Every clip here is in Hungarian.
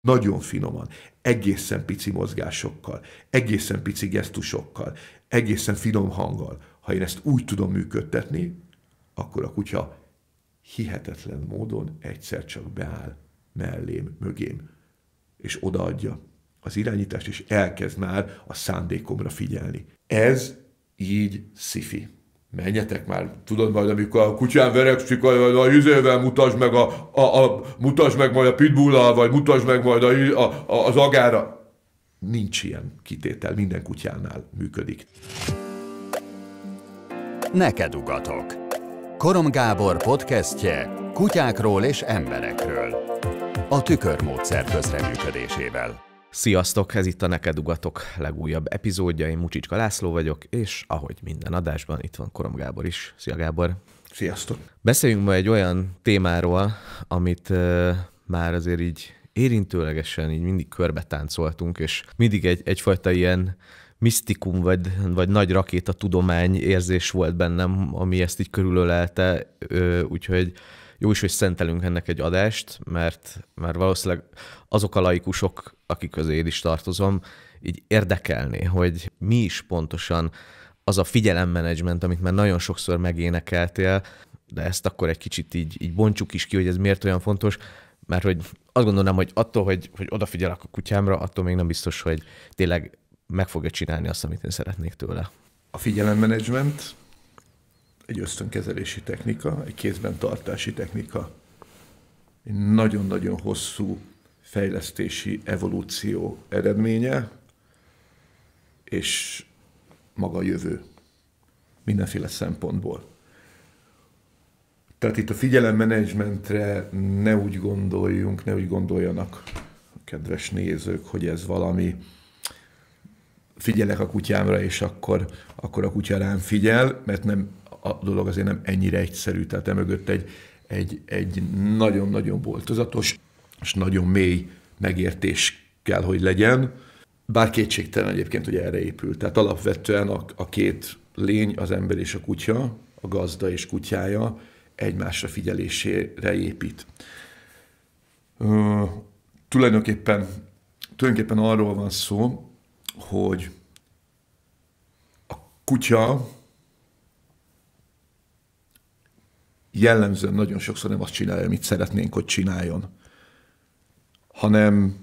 Nagyon finoman, egészen pici mozgásokkal, egészen pici gesztusokkal, egészen finom hanggal. Ha én ezt úgy tudom működtetni, akkor a kutya hihetetlen módon egyszer csak beáll mellém, mögém, és odaadja az irányítást, és elkezd már a szándékomra figyelni. Ez így szifi menjetek már, tudod majd, amikor a kutyán verekszik, a, a izével mutasd meg, a, a, a, mutasd meg majd a pitbullal, vagy mutasd meg majd a, a, a, az agára. Nincs ilyen kitétel, minden kutyánál működik. Neked ugatok. Korom Gábor podcastje kutyákról és emberekről. A tükörmódszer közreműködésével. Sziasztok, ez itt a Neked Ugatok legújabb epizódja, én Mucsicska László vagyok, és ahogy minden adásban, itt van Korom Gábor is. Szia Gábor! Sziasztok! Beszéljünk ma egy olyan témáról, amit uh, már azért így érintőlegesen így mindig körbe táncoltunk, és mindig egy, egyfajta ilyen misztikum vagy, vagy nagy rakéta tudomány érzés volt bennem, ami ezt így körülölelte, úgyhogy jó is, hogy szentelünk ennek egy adást, mert már valószínűleg azok a laikusok, akik közé én is tartozom, így érdekelné, hogy mi is pontosan az a figyelemmenedzsment, amit már nagyon sokszor megénekeltél, de ezt akkor egy kicsit így, így bontsuk is ki, hogy ez miért olyan fontos, mert hogy azt gondolnám, hogy attól, hogy, hogy odafigyelek a kutyámra, attól még nem biztos, hogy tényleg meg fogja csinálni azt, amit én szeretnék tőle. A figyelemmenedzsment egy ösztönkezelési technika, egy kézben tartási technika, egy nagyon-nagyon hosszú fejlesztési evolúció eredménye, és maga a jövő mindenféle szempontból. Tehát itt a figyelemmenedzsmentre ne úgy gondoljunk, ne úgy gondoljanak a kedves nézők, hogy ez valami figyelek a kutyámra, és akkor, akkor a kutya rám figyel, mert nem a dolog azért nem ennyire egyszerű, tehát emögött egy, egy, egy nagyon-nagyon boltozatos és nagyon mély megértés kell, hogy legyen, bár kétségtelen egyébként, hogy erre épül. Tehát alapvetően a, a két lény, az ember és a kutya, a gazda és kutyája egymásra figyelésére épít. Ö, tulajdonképpen, tulajdonképpen arról van szó, hogy a kutya jellemzően nagyon sokszor nem azt csinálja, amit szeretnénk, hogy csináljon, hanem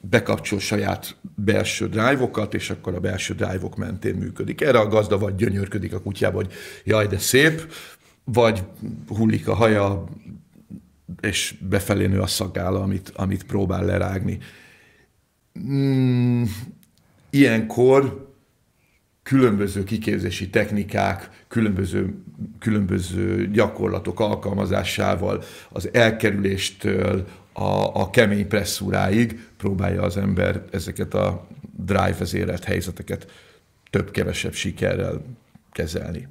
bekapcsol saját belső drive és akkor a belső drive-ok mentén működik. Erre a gazda vagy gyönyörködik a kutyába, hogy jaj, de szép, vagy hullik a haja, és befelé nő a szagála, amit, amit próbál lerágni. Mm, ilyenkor különböző kiképzési technikák, különböző, különböző gyakorlatok alkalmazásával az elkerüléstől a, a kemény presszúráig próbálja az ember ezeket a drive vezérelt helyzeteket több-kevesebb sikerrel kezelni.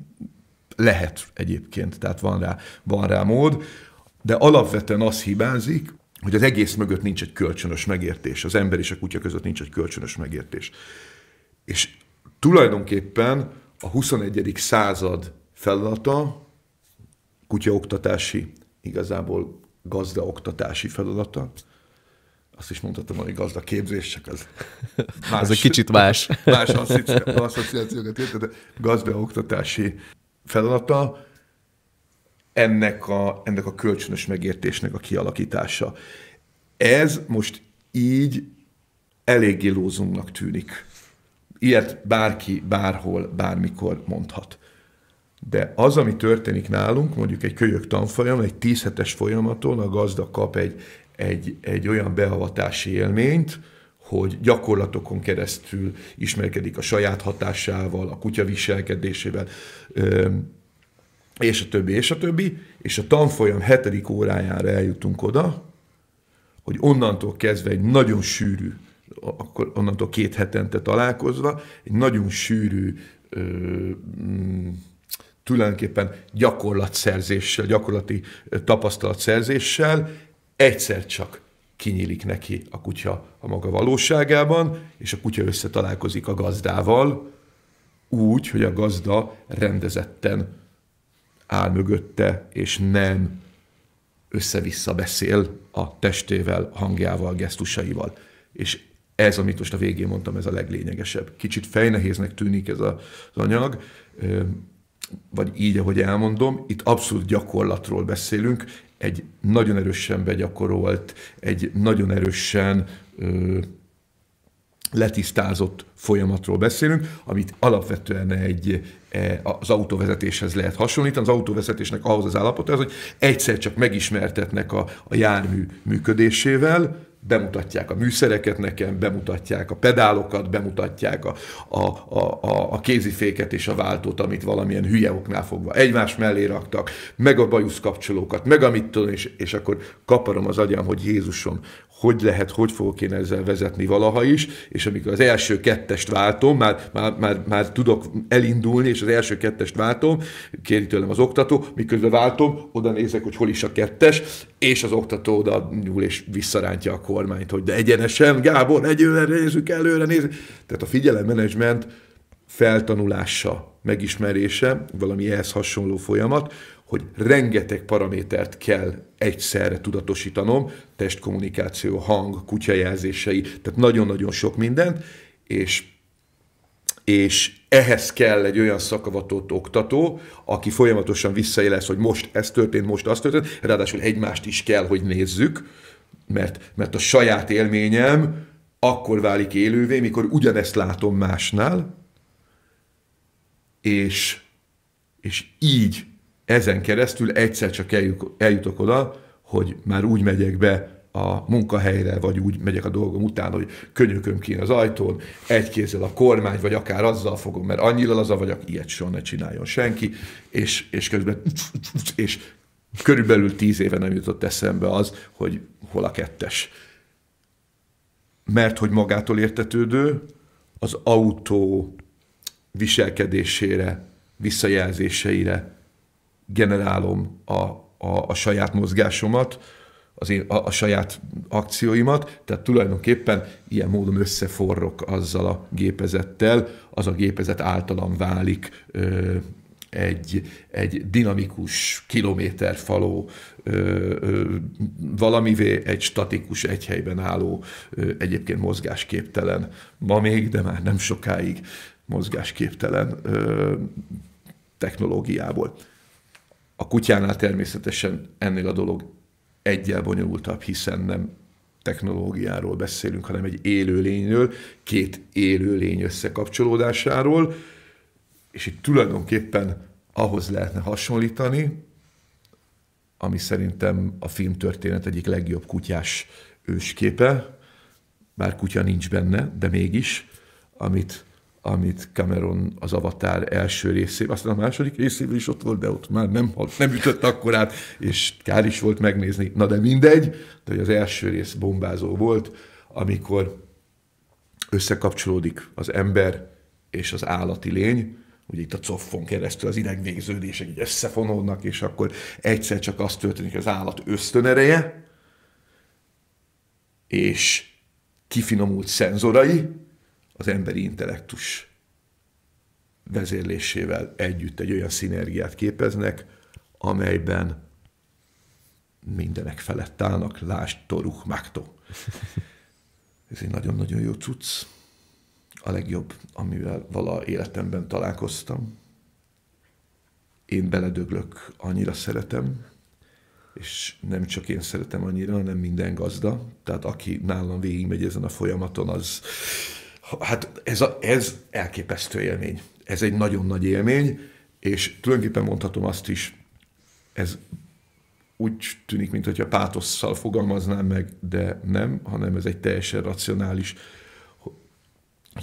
Lehet egyébként, tehát van rá, van rá mód, de alapvetően az hibázik, hogy az egész mögött nincs egy kölcsönös megértés, az ember és a kutya között nincs egy kölcsönös megértés. És tulajdonképpen a 21. század feladata, kutyaoktatási, igazából gazdaoktatási feladata, azt is mondhatom, hogy gazda képzés, csak az más. Ez egy kicsit más. Más asszociációkat érted, de gazdaoktatási feladata ennek a, ennek a kölcsönös megértésnek a kialakítása. Ez most így eléggé lózunknak tűnik ilyet bárki, bárhol, bármikor mondhat. De az, ami történik nálunk, mondjuk egy kölyök tanfolyam, egy tízhetes folyamaton a gazda kap egy, egy, egy olyan beavatási élményt, hogy gyakorlatokon keresztül ismerkedik a saját hatásával, a kutya viselkedésével, és a többi, és a többi, és a tanfolyam hetedik órájára eljutunk oda, hogy onnantól kezdve egy nagyon sűrű akkor onnantól két hetente találkozva, egy nagyon sűrű ö, mm, tulajdonképpen gyakorlatszerzéssel, gyakorlati tapasztalatszerzéssel egyszer csak kinyílik neki a kutya a maga valóságában, és a kutya összetalálkozik a gazdával úgy, hogy a gazda rendezetten áll mögötte, és nem össze-vissza beszél a testével, hangjával, gesztusaival. És ez amit most a végén mondtam, ez a leglényegesebb. Kicsit fejnehéznek tűnik ez az anyag, vagy így, ahogy elmondom, itt abszolút gyakorlatról beszélünk, egy nagyon erősen begyakorolt, egy nagyon erősen ö, letisztázott folyamatról beszélünk, amit alapvetően egy, e, az autóvezetéshez lehet hasonlítani. Az autóvezetésnek ahhoz az állapota, az, hogy egyszer csak megismertetnek a, a jármű működésével, bemutatják a műszereket nekem, bemutatják a pedálokat, bemutatják a, a, a, a kéziféket és a váltót, amit valamilyen hülye oknál fogva egymás mellé raktak, meg a bajusz kapcsolókat, meg a tudom, és, és akkor kaparom az agyam, hogy Jézusom, hogy lehet, hogy fogok én ezzel vezetni valaha is, és amikor az első kettest váltom, már, már, már, már tudok elindulni, és az első kettest váltom, kéri tőlem az oktató, miközben váltom, oda nézek, hogy hol is a kettes, és az oktató oda nyúl és visszarántja a kormányt, hogy de egyenesen, Gábor, egyőre nézzük, előre nézzük. Tehát a figyelemmenedzsment feltanulása, megismerése, valami ehhez hasonló folyamat, hogy rengeteg paramétert kell egyszerre tudatosítanom, testkommunikáció, hang, kutyajelzései, tehát nagyon-nagyon sok mindent, és és ehhez kell egy olyan szakavatott oktató, aki folyamatosan visszajelez, hogy most ez történt, most az történt, ráadásul egymást is kell, hogy nézzük, mert, mert a saját élményem akkor válik élővé, mikor ugyanezt látom másnál, és, és így ezen keresztül egyszer csak eljutok oda, hogy már úgy megyek be a munkahelyre, vagy úgy megyek a dolgom után, hogy könyököm ki az ajtón, egy kézzel a kormány, vagy akár azzal fogom, mert annyira a vagyok, ilyet soha ne csináljon senki, és, és közben és körülbelül tíz éve nem jutott eszembe az, hogy hol a kettes. Mert hogy magától értetődő, az autó viselkedésére, visszajelzéseire, generálom a, a, a saját mozgásomat, az én, a, a saját akcióimat, tehát tulajdonképpen ilyen módon összeforrok azzal a gépezettel, az a gépezet általam válik ö, egy, egy dinamikus kilométerfaló ö, ö, valamivé, egy statikus, egy helyben álló, ö, egyébként mozgásképtelen, ma még, de már nem sokáig mozgásképtelen ö, technológiából. A kutyánál természetesen ennél a dolog egyel bonyolultabb, hiszen nem technológiáról beszélünk, hanem egy élőlényről, két élőlény összekapcsolódásáról, és itt tulajdonképpen ahhoz lehetne hasonlítani, ami szerintem a filmtörténet egyik legjobb kutyás ősképe, bár kutya nincs benne, de mégis, amit amit Cameron az Avatar első részében, aztán a második részében is ott volt, de ott már nem, nem ütött akkor át, és kár is volt megnézni. Na de mindegy, de az első rész bombázó volt, amikor összekapcsolódik az ember és az állati lény, ugye itt a coffon keresztül az idegvégződések így összefonódnak, és akkor egyszer csak az történik, hogy az állat ösztönereje, és kifinomult szenzorai, az emberi intellektus vezérlésével együtt egy olyan szinergiát képeznek, amelyben mindenek felett állnak, lásd, toruk, mágtó. Ez egy nagyon-nagyon jó cucc. A legjobb, amivel vala életemben találkoztam. Én beledöglök, annyira szeretem, és nem csak én szeretem annyira, hanem minden gazda. Tehát aki nálam végigmegy ezen a folyamaton, az Hát ez, a, ez elképesztő élmény. Ez egy nagyon nagy élmény, és tulajdonképpen mondhatom azt is, ez úgy tűnik, mintha pátosszal fogalmaznám meg, de nem, hanem ez egy teljesen racionális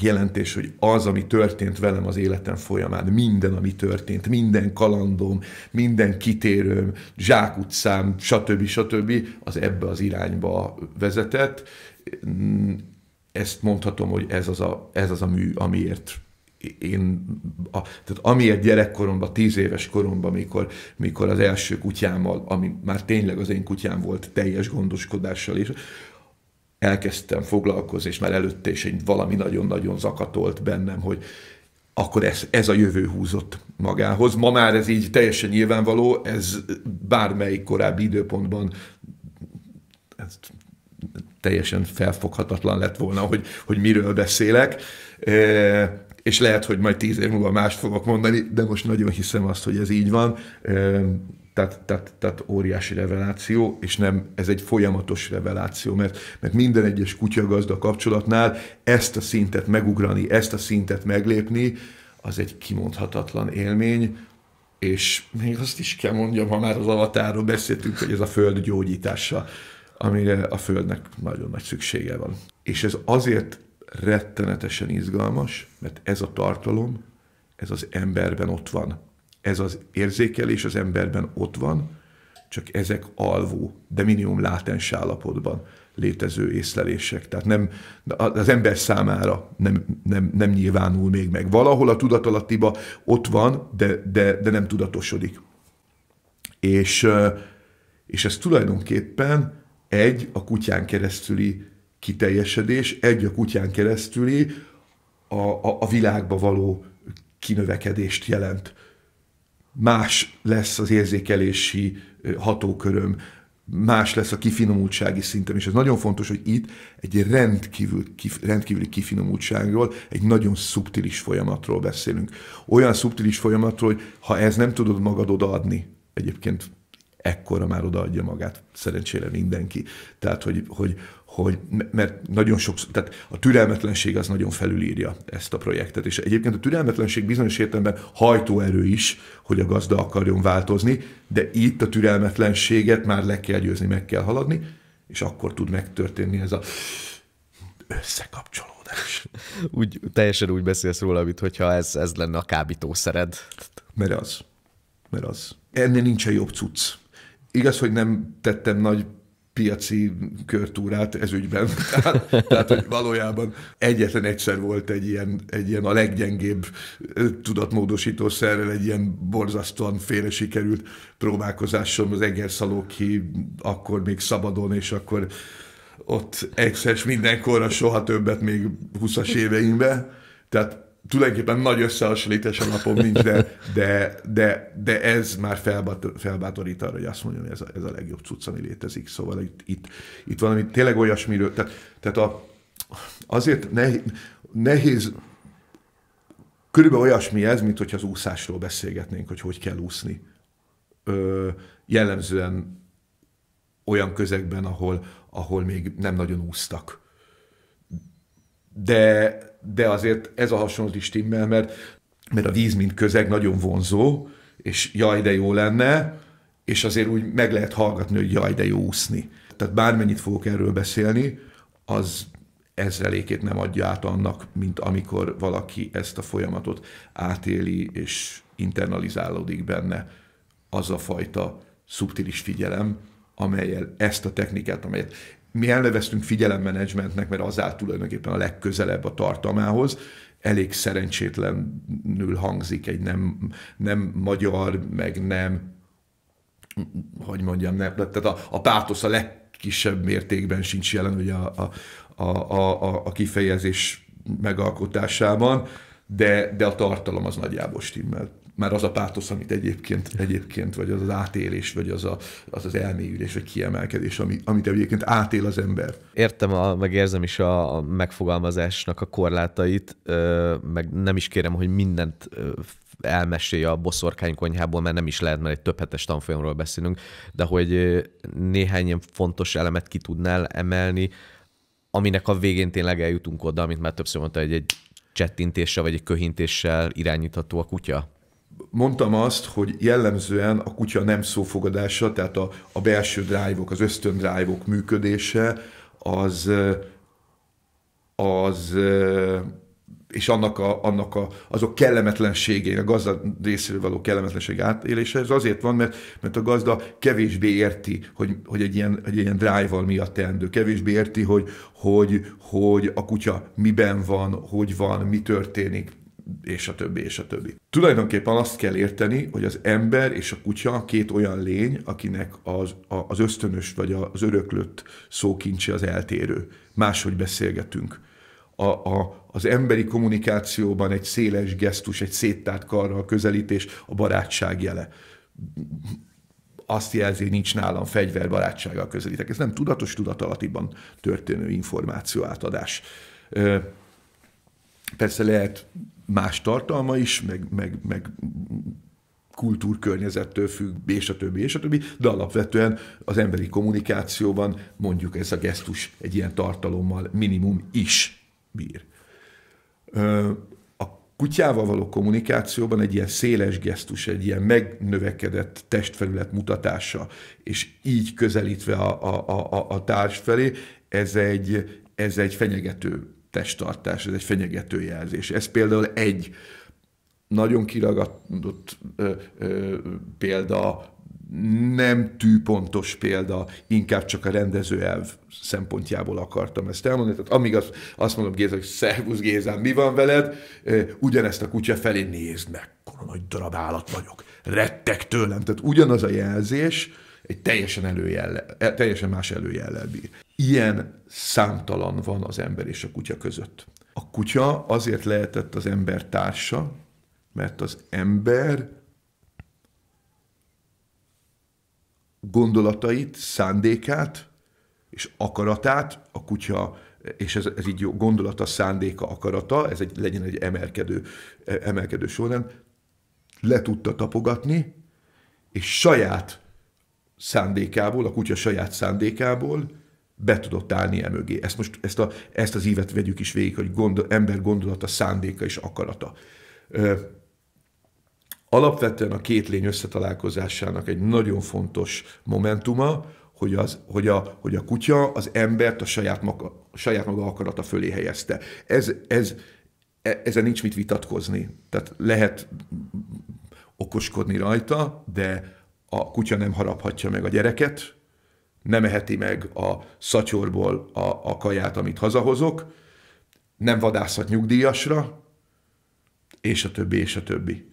jelentés, hogy az, ami történt velem az életem folyamán, minden, ami történt, minden kalandom, minden kitérőm, zsákutcám, stb. stb. az ebbe az irányba vezetett, ezt mondhatom, hogy ez az a, ez az a mű, amiért én, a, tehát amiért gyerekkoromban, tíz éves koromban, mikor, mikor az első kutyámmal, ami már tényleg az én kutyám volt, teljes gondoskodással is, elkezdtem foglalkozni, és már előtte is egy valami nagyon-nagyon zakatolt bennem, hogy akkor ez, ez a jövő húzott magához. Ma már ez így teljesen nyilvánvaló, ez bármelyik korábbi időpontban teljesen felfoghatatlan lett volna, hogy, hogy miről beszélek, e, és lehet, hogy majd tíz év múlva más fogok mondani, de most nagyon hiszem azt, hogy ez így van. E, tehát, tehát, tehát óriási reveláció, és nem ez egy folyamatos reveláció, mert, mert minden egyes kutyagazda kapcsolatnál ezt a szintet megugrani, ezt a szintet meglépni, az egy kimondhatatlan élmény, és még azt is kell mondjam, ha már az avatáról beszéltünk, hogy ez a föld gyógyítása amire a Földnek nagyon nagy szüksége van. És ez azért rettenetesen izgalmas, mert ez a tartalom, ez az emberben ott van. Ez az érzékelés az emberben ott van, csak ezek alvó, de minimum látens állapotban létező észlelések. Tehát nem, az ember számára nem, nem, nem nyilvánul még meg. Valahol a tudatalattiba ott van, de, de, de nem tudatosodik. És, és ez tulajdonképpen egy a kutyán keresztüli kiteljesedés, egy a kutyán keresztüli a, a, a világba való kinövekedést jelent. Más lesz az érzékelési hatóköröm, más lesz a kifinomultsági szintem, és ez nagyon fontos, hogy itt egy rendkívül, kif, rendkívüli kifinomultságról, egy nagyon szubtilis folyamatról beszélünk. Olyan szubtilis folyamatról, hogy ha ez nem tudod magad odaadni, egyébként ekkora már odaadja magát, szerencsére mindenki. Tehát, hogy, hogy, hogy mert nagyon sok, tehát a türelmetlenség az nagyon felülírja ezt a projektet, és egyébként a türelmetlenség bizonyos értelemben hajtóerő is, hogy a gazda akarjon változni, de itt a türelmetlenséget már le kell győzni, meg kell haladni, és akkor tud megtörténni ez a összekapcsolódás. Úgy, teljesen úgy beszélsz róla, mint hogyha ez, ez lenne a kábítószered. Mert az. Mert az. Ennél nincsen jobb cucc. Igaz, hogy nem tettem nagy piaci körtúrát ez ügyben. Tehát, tehát hogy valójában egyetlen egyszer volt egy ilyen, egy ilyen a leggyengébb tudatmódosító szerrel, egy ilyen borzasztóan félre sikerült próbálkozásom az Egerszalóki, akkor még szabadon, és akkor ott egyszer mindenkorra soha többet még 20-as éveimben. Tehát tulajdonképpen nagy összehasonlítás a napom nincs, de, de, de, de ez már felbátorít arra, hogy azt mondjam, hogy ez a, ez a legjobb cucc, ami létezik. Szóval itt, itt, itt valami tényleg olyasmiről, tehát, tehát a, azért nehéz, nehéz körülbelül olyasmi ez, mint hogyha az úszásról beszélgetnénk, hogy hogy kell úszni. Ö, jellemzően olyan közegben, ahol, ahol még nem nagyon úsztak. De, de azért ez a hasonlót is stimmel, mert, mert a víz, mint közeg nagyon vonzó, és jaj, de jó lenne, és azért úgy meg lehet hallgatni, hogy jaj, de jó úszni. Tehát bármennyit fogok erről beszélni, az ezrelékét nem adja át annak, mint amikor valaki ezt a folyamatot átéli és internalizálódik benne az a fajta szubtilis figyelem, amelyel ezt a technikát, amelyet mi elneveztünk figyelemmenedzsmentnek, mert az áll tulajdonképpen a legközelebb a tartalmához, elég szerencsétlenül hangzik egy nem, nem magyar, meg nem, hogy mondjam, nem, tehát a, a pártos a legkisebb mértékben sincs jelen ugye a, a, a, a, a kifejezés megalkotásában, de, de a tartalom az nagyjából stimmel már az a pátosz, amit egyébként, egyébként vagy az az átélés, vagy az a, az, az elmélyülés, vagy kiemelkedés, ami, amit egyébként átél az ember. Értem, a, meg érzem is a, a megfogalmazásnak a korlátait, ö, meg nem is kérem, hogy mindent ö, a boszorkány konyhából, mert nem is lehet, mert egy több hetes tanfolyamról beszélünk, de hogy néhány ilyen fontos elemet ki tudnál emelni, aminek a végén tényleg eljutunk oda, amit már többször mondta, hogy egy csettintéssel vagy egy köhintéssel irányítható a kutya? mondtam azt, hogy jellemzően a kutya nem szófogadása, tehát a, a belső drive-ok, az ösztön ok működése, az, az és annak, a, annak a, azok kellemetlenségei, a gazda részéről való kellemetlenség átélése, ez azért van, mert, mert a gazda kevésbé érti, hogy, hogy egy ilyen, egy ilyen drive-val mi a teendő, kevésbé érti, hogy, hogy, hogy a kutya miben van, hogy van, mi történik, és a többi, és a többi. Tulajdonképpen azt kell érteni, hogy az ember és a kutya két olyan lény, akinek az, az ösztönös vagy az öröklött szókincse az eltérő. Máshogy beszélgetünk. A, a, az emberi kommunikációban egy széles gesztus, egy széttárt karral közelítés a barátság jele azt jelzi, hogy nincs nálam fegyver, barátsággal közelítek. Ez nem tudatos, tudatalattiban történő információ átadás. Persze lehet más tartalma is, meg, meg, meg kultúrkörnyezettől függ, és a többi, és a többi, de alapvetően az emberi kommunikációban mondjuk ez a gesztus egy ilyen tartalommal minimum is bír. A kutyával való kommunikációban egy ilyen széles gesztus, egy ilyen megnövekedett testfelület mutatása, és így közelítve a, a, a, a társ felé, ez egy, ez egy fenyegető testtartás, ez egy fenyegető jelzés. Ez például egy nagyon kiragadott ö, ö, példa, nem tűpontos példa, inkább csak a rendezőelv szempontjából akartam ezt elmondani. Tehát amíg azt, azt mondom Géza, hogy szervusz Gézám, mi van veled, ugyanezt a kutya felé nézd meg, korom, nagy darab állat vagyok, rettek tőlem. Tehát ugyanaz a jelzés, egy teljesen, előjellel, teljesen más előjellel bír. Ilyen számtalan van az ember és a kutya között. A kutya azért lehetett az ember társa, mert az ember gondolatait, szándékát és akaratát a kutya, és ez, ez így jó, gondolata, szándéka, akarata, ez egy, legyen egy emelkedő, emelkedő során, le tudta tapogatni, és saját szándékából, a kutya saját szándékából be tudott állni e mögé. Ezt, most, ezt, a, ezt az ívet vegyük is végig, hogy gondol, ember gondolata, szándéka és akarata. Ö, alapvetően a két lény összetalálkozásának egy nagyon fontos momentuma, hogy, az, hogy, a, hogy a kutya az embert a saját maga, a saját maga akarata fölé helyezte. Ez, ez, e, ezen nincs mit vitatkozni. Tehát lehet okoskodni rajta, de a kutya nem haraphatja meg a gyereket, nem eheti meg a szatyorból a, a kaját, amit hazahozok, nem vadászhat nyugdíjasra, és a többi, és a többi.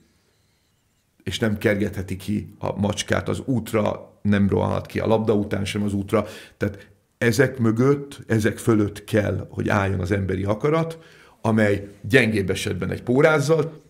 És nem kergetheti ki a macskát az útra, nem rohanhat ki a labda után sem az útra. Tehát ezek mögött, ezek fölött kell, hogy álljon az emberi akarat, amely gyengébb esetben egy pórázzal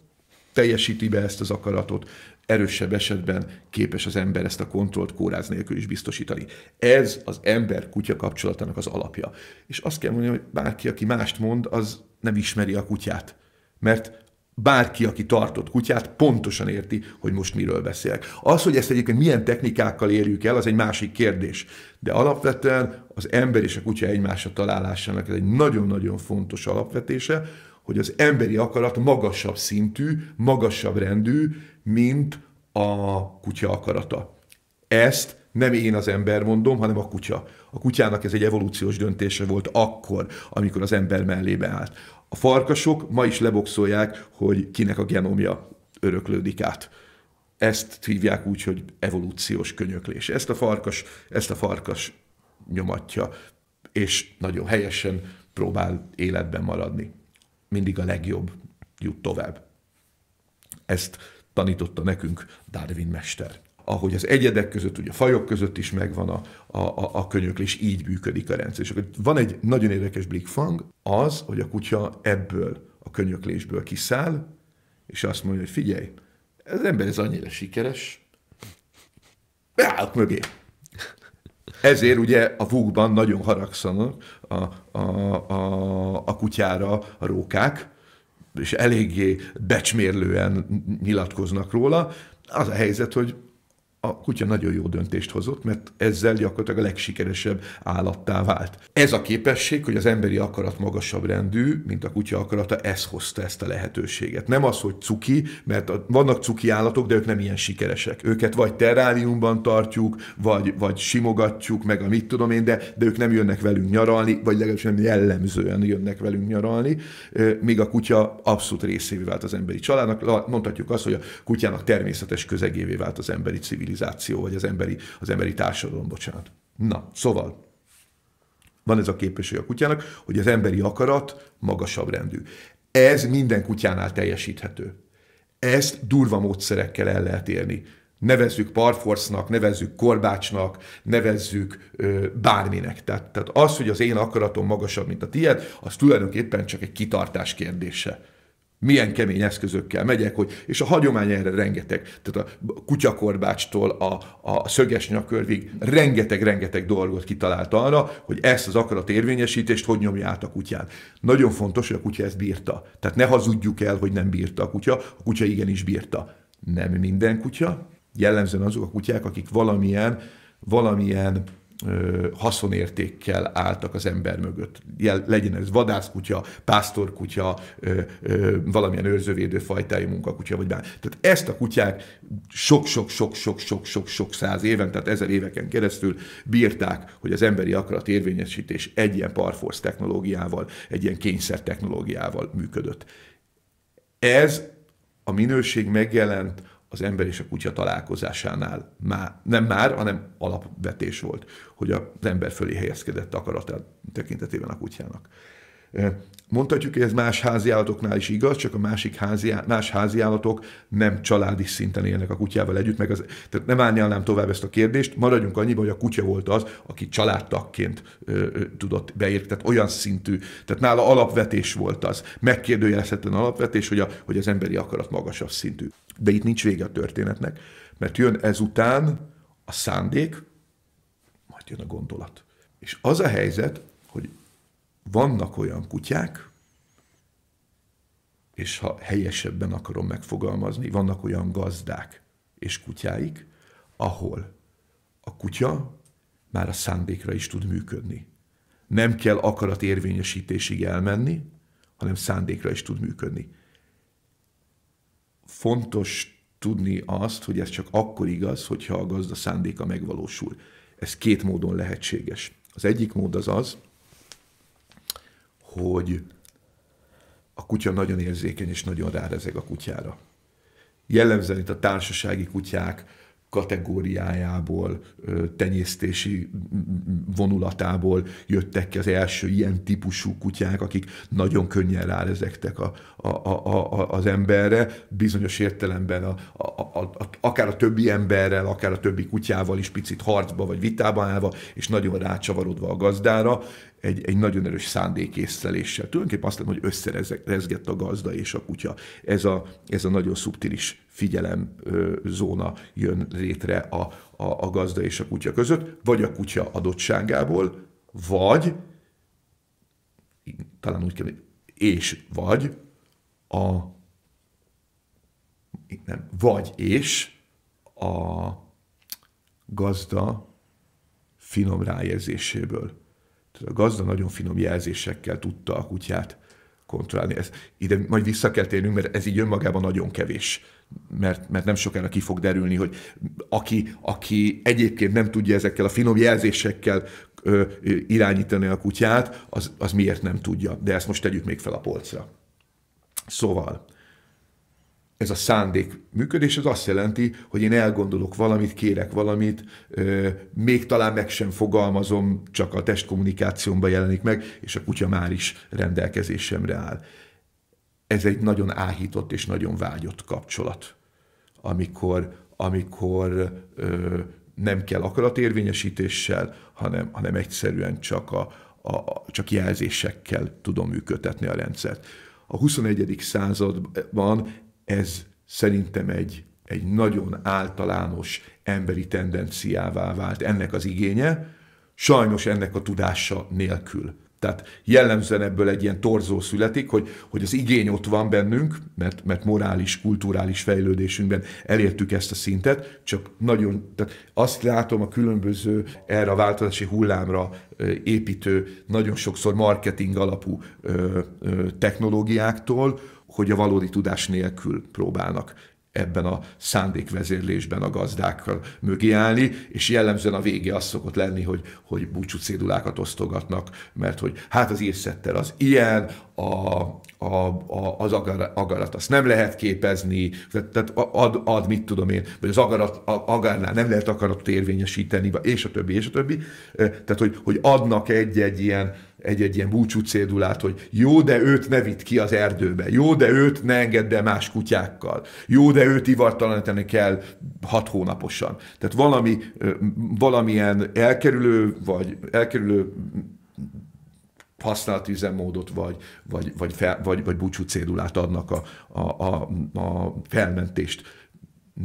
teljesíti be ezt az akaratot, erősebb esetben képes az ember ezt a kontrollt kóráz nélkül is biztosítani. Ez az ember-kutya kapcsolatának az alapja. És azt kell mondani, hogy bárki, aki mást mond, az nem ismeri a kutyát. Mert bárki, aki tartott kutyát, pontosan érti, hogy most miről beszélek. Az, hogy ezt egyébként milyen technikákkal érjük el, az egy másik kérdés. De alapvetően az ember és a kutya egymásra találásának ez egy nagyon-nagyon fontos alapvetése, hogy az emberi akarat magasabb szintű, magasabb rendű, mint a kutya akarata. Ezt nem én az ember mondom, hanem a kutya. A kutyának ez egy evolúciós döntése volt akkor, amikor az ember mellébe állt. A farkasok ma is leboxolják, hogy kinek a genomja öröklődik át. Ezt hívják úgy, hogy evolúciós könyöklés. Ezt a farkas, ezt a farkas nyomatja, és nagyon helyesen próbál életben maradni. Mindig a legjobb jut tovább. Ezt tanította nekünk Darwin mester. Ahogy az egyedek között, ugye a fajok között is megvan a, a, a, a könyöklés, így működik a rendszer. És akkor van egy nagyon érdekes blikfang, az, hogy a kutya ebből a könyöklésből kiszáll, és azt mondja, hogy figyelj, ez ember ez annyira sikeres, beállok mögé. Ezért ugye a vúgban nagyon haragszanak a, a, a, a kutyára a rókák, és eléggé becsmérlően nyilatkoznak róla. Az a helyzet, hogy a kutya nagyon jó döntést hozott, mert ezzel gyakorlatilag a legsikeresebb állattá vált. Ez a képesség, hogy az emberi akarat magasabb rendű, mint a kutya akarata, ez hozta ezt a lehetőséget. Nem az, hogy cuki, mert vannak cuki állatok, de ők nem ilyen sikeresek. Őket vagy teráriumban tartjuk, vagy, vagy simogatjuk, meg a mit tudom én, de, de ők nem jönnek velünk nyaralni, vagy legalábbis nem jellemzően jönnek velünk nyaralni, míg a kutya abszolút részévé vált az emberi családnak. Mondhatjuk azt, hogy a kutyának természetes közegévé vált az emberi civil civilizáció, vagy az emberi, az emberi társadalom, bocsánat. Na, szóval van ez a képesség a kutyának, hogy az emberi akarat magasabb rendű. Ez minden kutyánál teljesíthető. Ezt durva módszerekkel el lehet érni. Nevezzük parforcnak, nevezzük korbácsnak, nevezzük ö, bárminek. Tehát, tehát az, hogy az én akaratom magasabb, mint a tiéd, az tulajdonképpen csak egy kitartás kérdése milyen kemény eszközökkel megyek, hogy, és a hagyomány erre rengeteg, tehát a kutyakorbácstól a, a szöges nyakörvig rengeteg-rengeteg dolgot kitalált arra, hogy ezt az akarat érvényesítést hogy nyomja át a kutyán. Nagyon fontos, hogy a kutya ezt bírta. Tehát ne hazudjuk el, hogy nem bírta a kutya, a kutya igenis bírta. Nem minden kutya, jellemzően azok a kutyák, akik valamilyen, valamilyen haszonértékkel álltak az ember mögött. Legyen ez vadászkutya, pásztorkutya, valamilyen őrzővédő fajtájú munkakutya, vagy bár. Tehát ezt a kutyák sok-sok-sok-sok-sok-sok-sok száz éven, tehát ezer éveken keresztül bírták, hogy az emberi akarat érvényesítés egy ilyen parforce technológiával, egy ilyen kényszer technológiával működött. Ez a minőség megjelent az ember és a kutya találkozásánál már, nem már, hanem alapvetés volt, hogy az ember fölé helyezkedett akaratát tekintetében a kutyának. Mondhatjuk, hogy ez más háziállatoknál is igaz, csak a másik házi, más háziállatok nem családi szinten élnek a kutyával együtt, meg az, tehát nem árnyalnám tovább ezt a kérdést, maradjunk annyiba, hogy a kutya volt az, aki családtagként ö, ö, tudott beérni, tehát olyan szintű, tehát nála alapvetés volt az, megkérdőjelezhetetlen alapvetés, hogy, a, hogy az emberi akarat magasabb szintű. De itt nincs vége a történetnek, mert jön ezután a szándék, majd jön a gondolat. És az a helyzet, hogy vannak olyan kutyák, és ha helyesebben akarom megfogalmazni, vannak olyan gazdák és kutyáik, ahol a kutya már a szándékra is tud működni. Nem kell akarat érvényesítésig elmenni, hanem szándékra is tud működni. Fontos tudni azt, hogy ez csak akkor igaz, hogyha a gazda szándéka megvalósul. Ez két módon lehetséges. Az egyik mód az az, hogy a kutya nagyon érzékeny és nagyon rárezeg a kutyára. Jellemzően itt a társasági kutyák, kategóriájából, tenyésztési vonulatából jöttek ki az első ilyen típusú kutyák, akik nagyon könnyen rárezektek a, a, a, a, az emberre, bizonyos értelemben a, a, a, a, akár a többi emberrel, akár a többi kutyával is picit harcba vagy vitában állva, és nagyon rácsavarodva a gazdára, egy, egy nagyon erős szándékészleléssel. Tulajdonképpen azt mondom, hogy összerezgett a gazda és a kutya. Ez a, ez a nagyon szubtilis zóna jön létre a, a, a gazda és a kutya között, vagy a kutya adottságából, vagy talán úgy kell, és vagy a nem, vagy és a gazda finom rájelzéséből. Tehát a gazda nagyon finom jelzésekkel tudta a kutyát kontrollálni. Ez, ide majd vissza kell térnünk, mert ez így önmagában nagyon kevés mert, mert nem sokára ki fog derülni, hogy aki, aki egyébként nem tudja ezekkel a finom jelzésekkel ö, ö, irányítani a kutyát, az, az miért nem tudja. De ezt most tegyük még fel a polcra. Szóval, ez a szándék működés, az azt jelenti, hogy én elgondolok valamit, kérek valamit, ö, még talán meg sem fogalmazom, csak a testkommunikációmban jelenik meg, és a kutya már is rendelkezésemre áll ez egy nagyon áhított és nagyon vágyott kapcsolat, amikor, amikor ö, nem kell akaratérvényesítéssel, hanem, hanem egyszerűen csak, a, a, csak jelzésekkel tudom működtetni a rendszert. A 21. században ez szerintem egy, egy nagyon általános emberi tendenciává vált ennek az igénye, sajnos ennek a tudása nélkül. Tehát jellemzően ebből egy ilyen torzó születik, hogy, hogy az igény ott van bennünk, mert, mert morális, kulturális fejlődésünkben elértük ezt a szintet, csak nagyon, tehát azt látom a különböző erre a változási hullámra építő, nagyon sokszor marketing alapú ö, ö, technológiáktól, hogy a valódi tudás nélkül próbálnak ebben a szándékvezérlésben a gazdákkal mögé állni, és jellemzően a vége az szokott lenni, hogy, hogy búcsú cédulákat osztogatnak, mert hogy hát az írszettel az ilyen, a, a, a, az agarat, agarat azt nem lehet képezni, tehát, tehát ad, ad, mit tudom én, vagy az agarat, agárnál nem lehet akaratot érvényesíteni, és a többi, és a többi. Tehát, hogy, hogy adnak egy-egy ilyen egy-egy ilyen búcsú cédulát, hogy jó, de őt ne vitt ki az erdőbe, jó, de őt ne engedd el más kutyákkal, jó, de őt ivartalanítani kell hat hónaposan. Tehát valami, valamilyen elkerülő, vagy elkerülő használati üzemmódot, vagy, vagy, vagy, fel, vagy, vagy búcsú cédulát adnak a, a, a, a felmentést,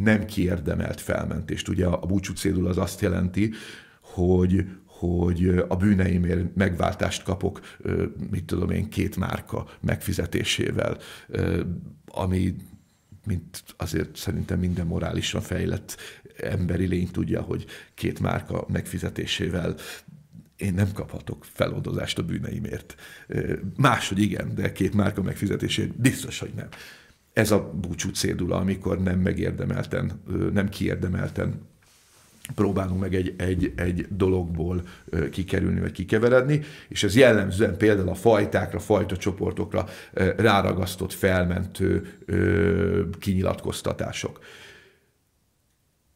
nem kiérdemelt felmentést. Ugye a búcsú cédul az azt jelenti, hogy, hogy a bűneimért megváltást kapok, mit tudom én, két márka megfizetésével, ami mint azért szerintem minden morálisan fejlett emberi lény tudja, hogy két márka megfizetésével én nem kaphatok feloldozást a bűneimért. Máshogy igen, de két márka megfizetésért biztos, hogy nem. Ez a búcsú cédula, amikor nem megérdemelten, nem kiérdemelten próbálunk meg egy, egy, egy dologból kikerülni, vagy kikeveredni, és ez jellemzően például a fajtákra, fajta csoportokra ráragasztott felmentő kinyilatkoztatások.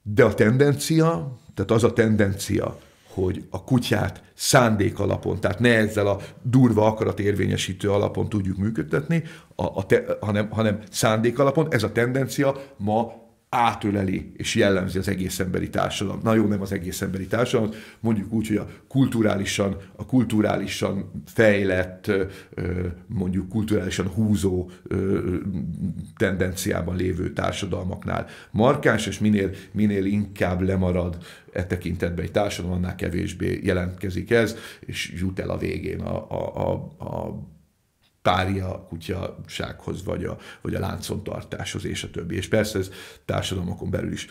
De a tendencia, tehát az a tendencia, hogy a kutyát szándék alapon, tehát ne ezzel a durva akarat érvényesítő alapon tudjuk működtetni, a, a te, hanem, hanem szándék alapon, ez a tendencia ma átöleli és jellemzi az egész emberi társadalom. Na jó, nem az egész emberi társadalom, mondjuk úgy, hogy a kulturálisan, a kulturálisan fejlett, mondjuk kulturálisan húzó tendenciában lévő társadalmaknál markáns, és minél, minél inkább lemarad e tekintetben egy társadalom, annál kevésbé jelentkezik ez, és jut el a végén a, a, a, a párja kutyasághoz, vagy a, vagy a láncon tartáshoz, és a többi. És persze ez társadalmakon belül is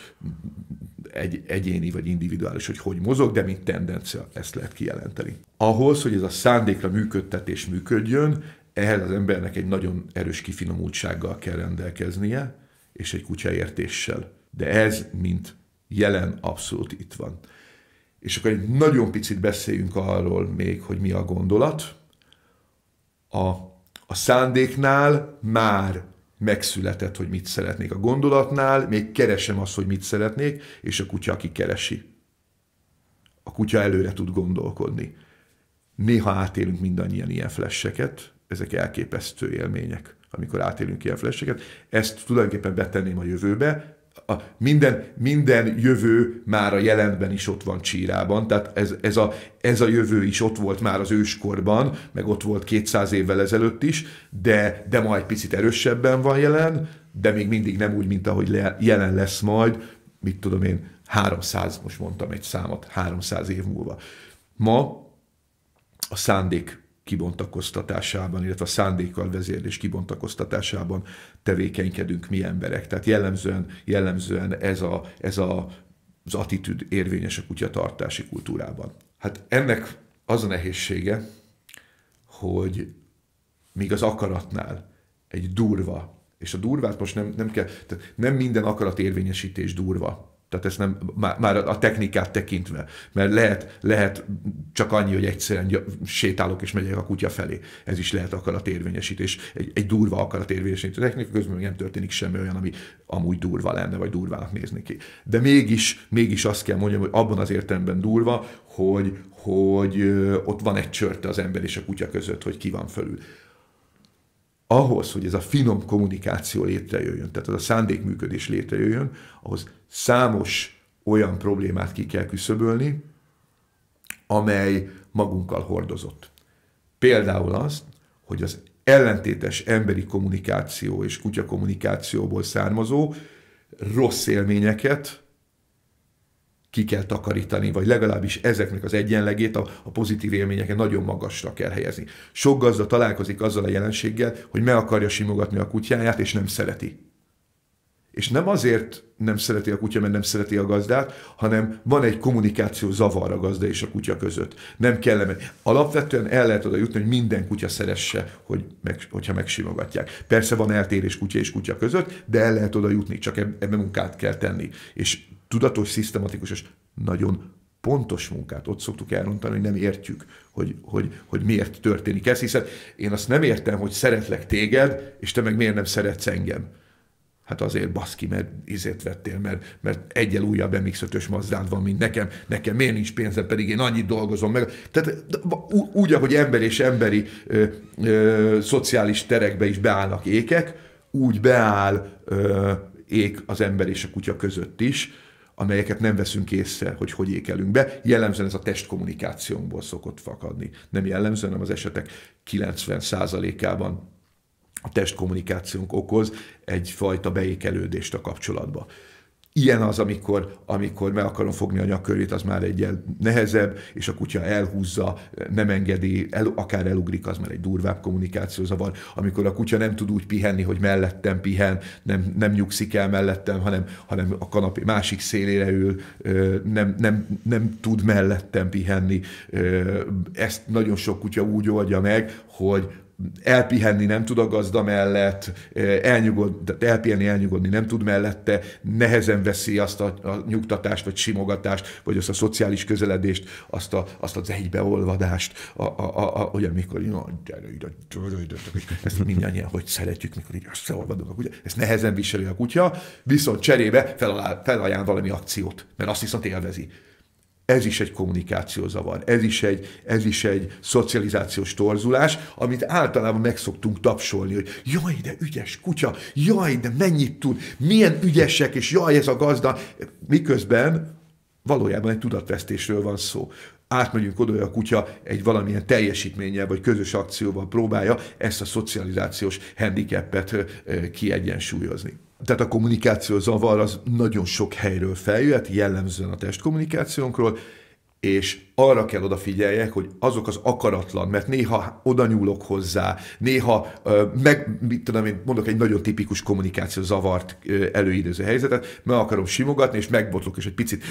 egy, egyéni vagy individuális, hogy hogy mozog, de mint tendencia ezt lehet kijelenteni. Ahhoz, hogy ez a szándékra működtetés működjön, ehhez az embernek egy nagyon erős kifinomultsággal kell rendelkeznie, és egy kutyaértéssel. De ez, mint jelen, abszolút itt van. És akkor egy nagyon picit beszéljünk arról még, hogy mi a gondolat. A a szándéknál már megszületett, hogy mit szeretnék. A gondolatnál még keresem azt, hogy mit szeretnék, és a kutya, aki keresi. A kutya előre tud gondolkodni. Néha átélünk mindannyian ilyen flesseket, ezek elképesztő élmények, amikor átélünk ilyen flesseket. Ezt tulajdonképpen betenném a jövőbe, a minden, minden jövő már a jelenben is ott van csírában, tehát ez, ez, a, ez a jövő is ott volt már az őskorban, meg ott volt 200 évvel ezelőtt is, de, de ma egy picit erősebben van jelen, de még mindig nem úgy, mint ahogy le, jelen lesz majd, mit tudom én, 300, most mondtam egy számot, 300 év múlva. Ma a szándék kibontakoztatásában, illetve a szándékkal vezérlés kibontakoztatásában tevékenykedünk mi emberek. Tehát jellemzően, jellemzően ez, a, ez a, az attitűd érvényes a kutyatartási kultúrában. Hát ennek az a nehézsége, hogy még az akaratnál egy durva, és a durvát most nem, nem kell, tehát nem minden akarat érvényesítés durva, tehát ezt nem, már, a technikát tekintve, mert lehet, lehet csak annyi, hogy egyszerűen sétálok és megyek a kutya felé. Ez is lehet akaratérvényesítés, egy, egy durva akaratérvényesítés. A technika közben még nem történik semmi olyan, ami amúgy durva lenne, vagy durvának nézni ki. De mégis, mégis azt kell mondjam, hogy abban az értelemben durva, hogy, hogy ott van egy csörte az ember és a kutya között, hogy ki van fölül ahhoz, hogy ez a finom kommunikáció létrejöjjön, tehát az a szándékműködés létrejöjjön, ahhoz számos olyan problémát ki kell küszöbölni, amely magunkkal hordozott. Például azt, hogy az ellentétes emberi kommunikáció és kutya kommunikációból származó rossz élményeket ki kell takarítani, vagy legalábbis ezeknek az egyenlegét a, a pozitív élményeket nagyon magasra kell helyezni. Sok gazda találkozik azzal a jelenséggel, hogy meg akarja simogatni a kutyáját, és nem szereti. És nem azért nem szereti a kutya, mert nem szereti a gazdát, hanem van egy kommunikáció zavar a gazda és a kutya között. Nem kellemes. Alapvetően el lehet oda jutni, hogy minden kutya szeresse, hogy meg, hogyha megsimogatják. Persze van eltérés kutya és kutya között, de el lehet oda jutni, csak ebben munkát kell tenni. És tudatos, szisztematikus és nagyon pontos munkát. Ott szoktuk elmondani, hogy nem értjük, hogy, hogy, hogy miért történik ez, hiszen én azt nem értem, hogy szeretlek téged, és te meg miért nem szeretsz engem. Hát azért baszki, mert izért vettél, mert, mert egyel újabb mx 5 mazdád van, mint nekem, nekem miért nincs pénzem, pedig én annyit dolgozom meg. Tehát úgy, ahogy ember és emberi ö, ö, szociális terekbe is beállnak ékek, úgy beáll ö, ék az ember és a kutya között is, amelyeket nem veszünk észre, hogy hogy ékelünk be. Jellemzően ez a testkommunikációnkból szokott fakadni. Nem jellemző, hanem az esetek 90%-ában a testkommunikációnk okoz egyfajta beékelődést a kapcsolatba. Ilyen az, amikor, amikor meg akarom fogni a nyakkörét, az már egyel nehezebb, és a kutya elhúzza, nem engedi, el, akár elugrik, az már egy durvább kommunikációzavar. Amikor a kutya nem tud úgy pihenni, hogy mellettem pihen, nem, nem nyugszik el mellettem, hanem, hanem a kanapé másik szélére ül, nem, nem, nem tud mellettem pihenni. Ezt nagyon sok kutya úgy oldja meg, hogy elpihenni nem tud a gazda mellett, elnyugod, elpihenni, elnyugodni nem tud mellette, nehezen veszi azt a, a nyugtatást, vagy simogatást, vagy azt a szociális közeledést, azt, a, azt az egybeolvadást, a, a, a, a, hogy amikor ezt mindannyian hogy szeretjük, mikor így összeolvadunk a kutya, ezt nehezen viseli a kutya, viszont cserébe felajánl, felajánl valami akciót, mert azt viszont élvezi. Ez is egy kommunikációzavar, ez is egy, ez is egy szocializációs torzulás, amit általában megszoktunk tapsolni, hogy jaj, de ügyes kutya, jaj, de mennyit tud, milyen ügyesek, és jaj, ez a gazda, miközben valójában egy tudatvesztésről van szó. Átmegyünk oda, hogy a kutya egy valamilyen teljesítménnyel vagy közös akcióval próbálja ezt a szocializációs handicapet kiegyensúlyozni tehát a kommunikáció zavar az nagyon sok helyről feljöhet, jellemzően a testkommunikációnkról, és arra kell odafigyeljek, hogy azok az akaratlan, mert néha oda nyúlok hozzá, néha meg, mit tudom én, mondok egy nagyon tipikus kommunikáció zavart előidéző helyzetet, meg akarom simogatni, és megbotlok, és egy picit,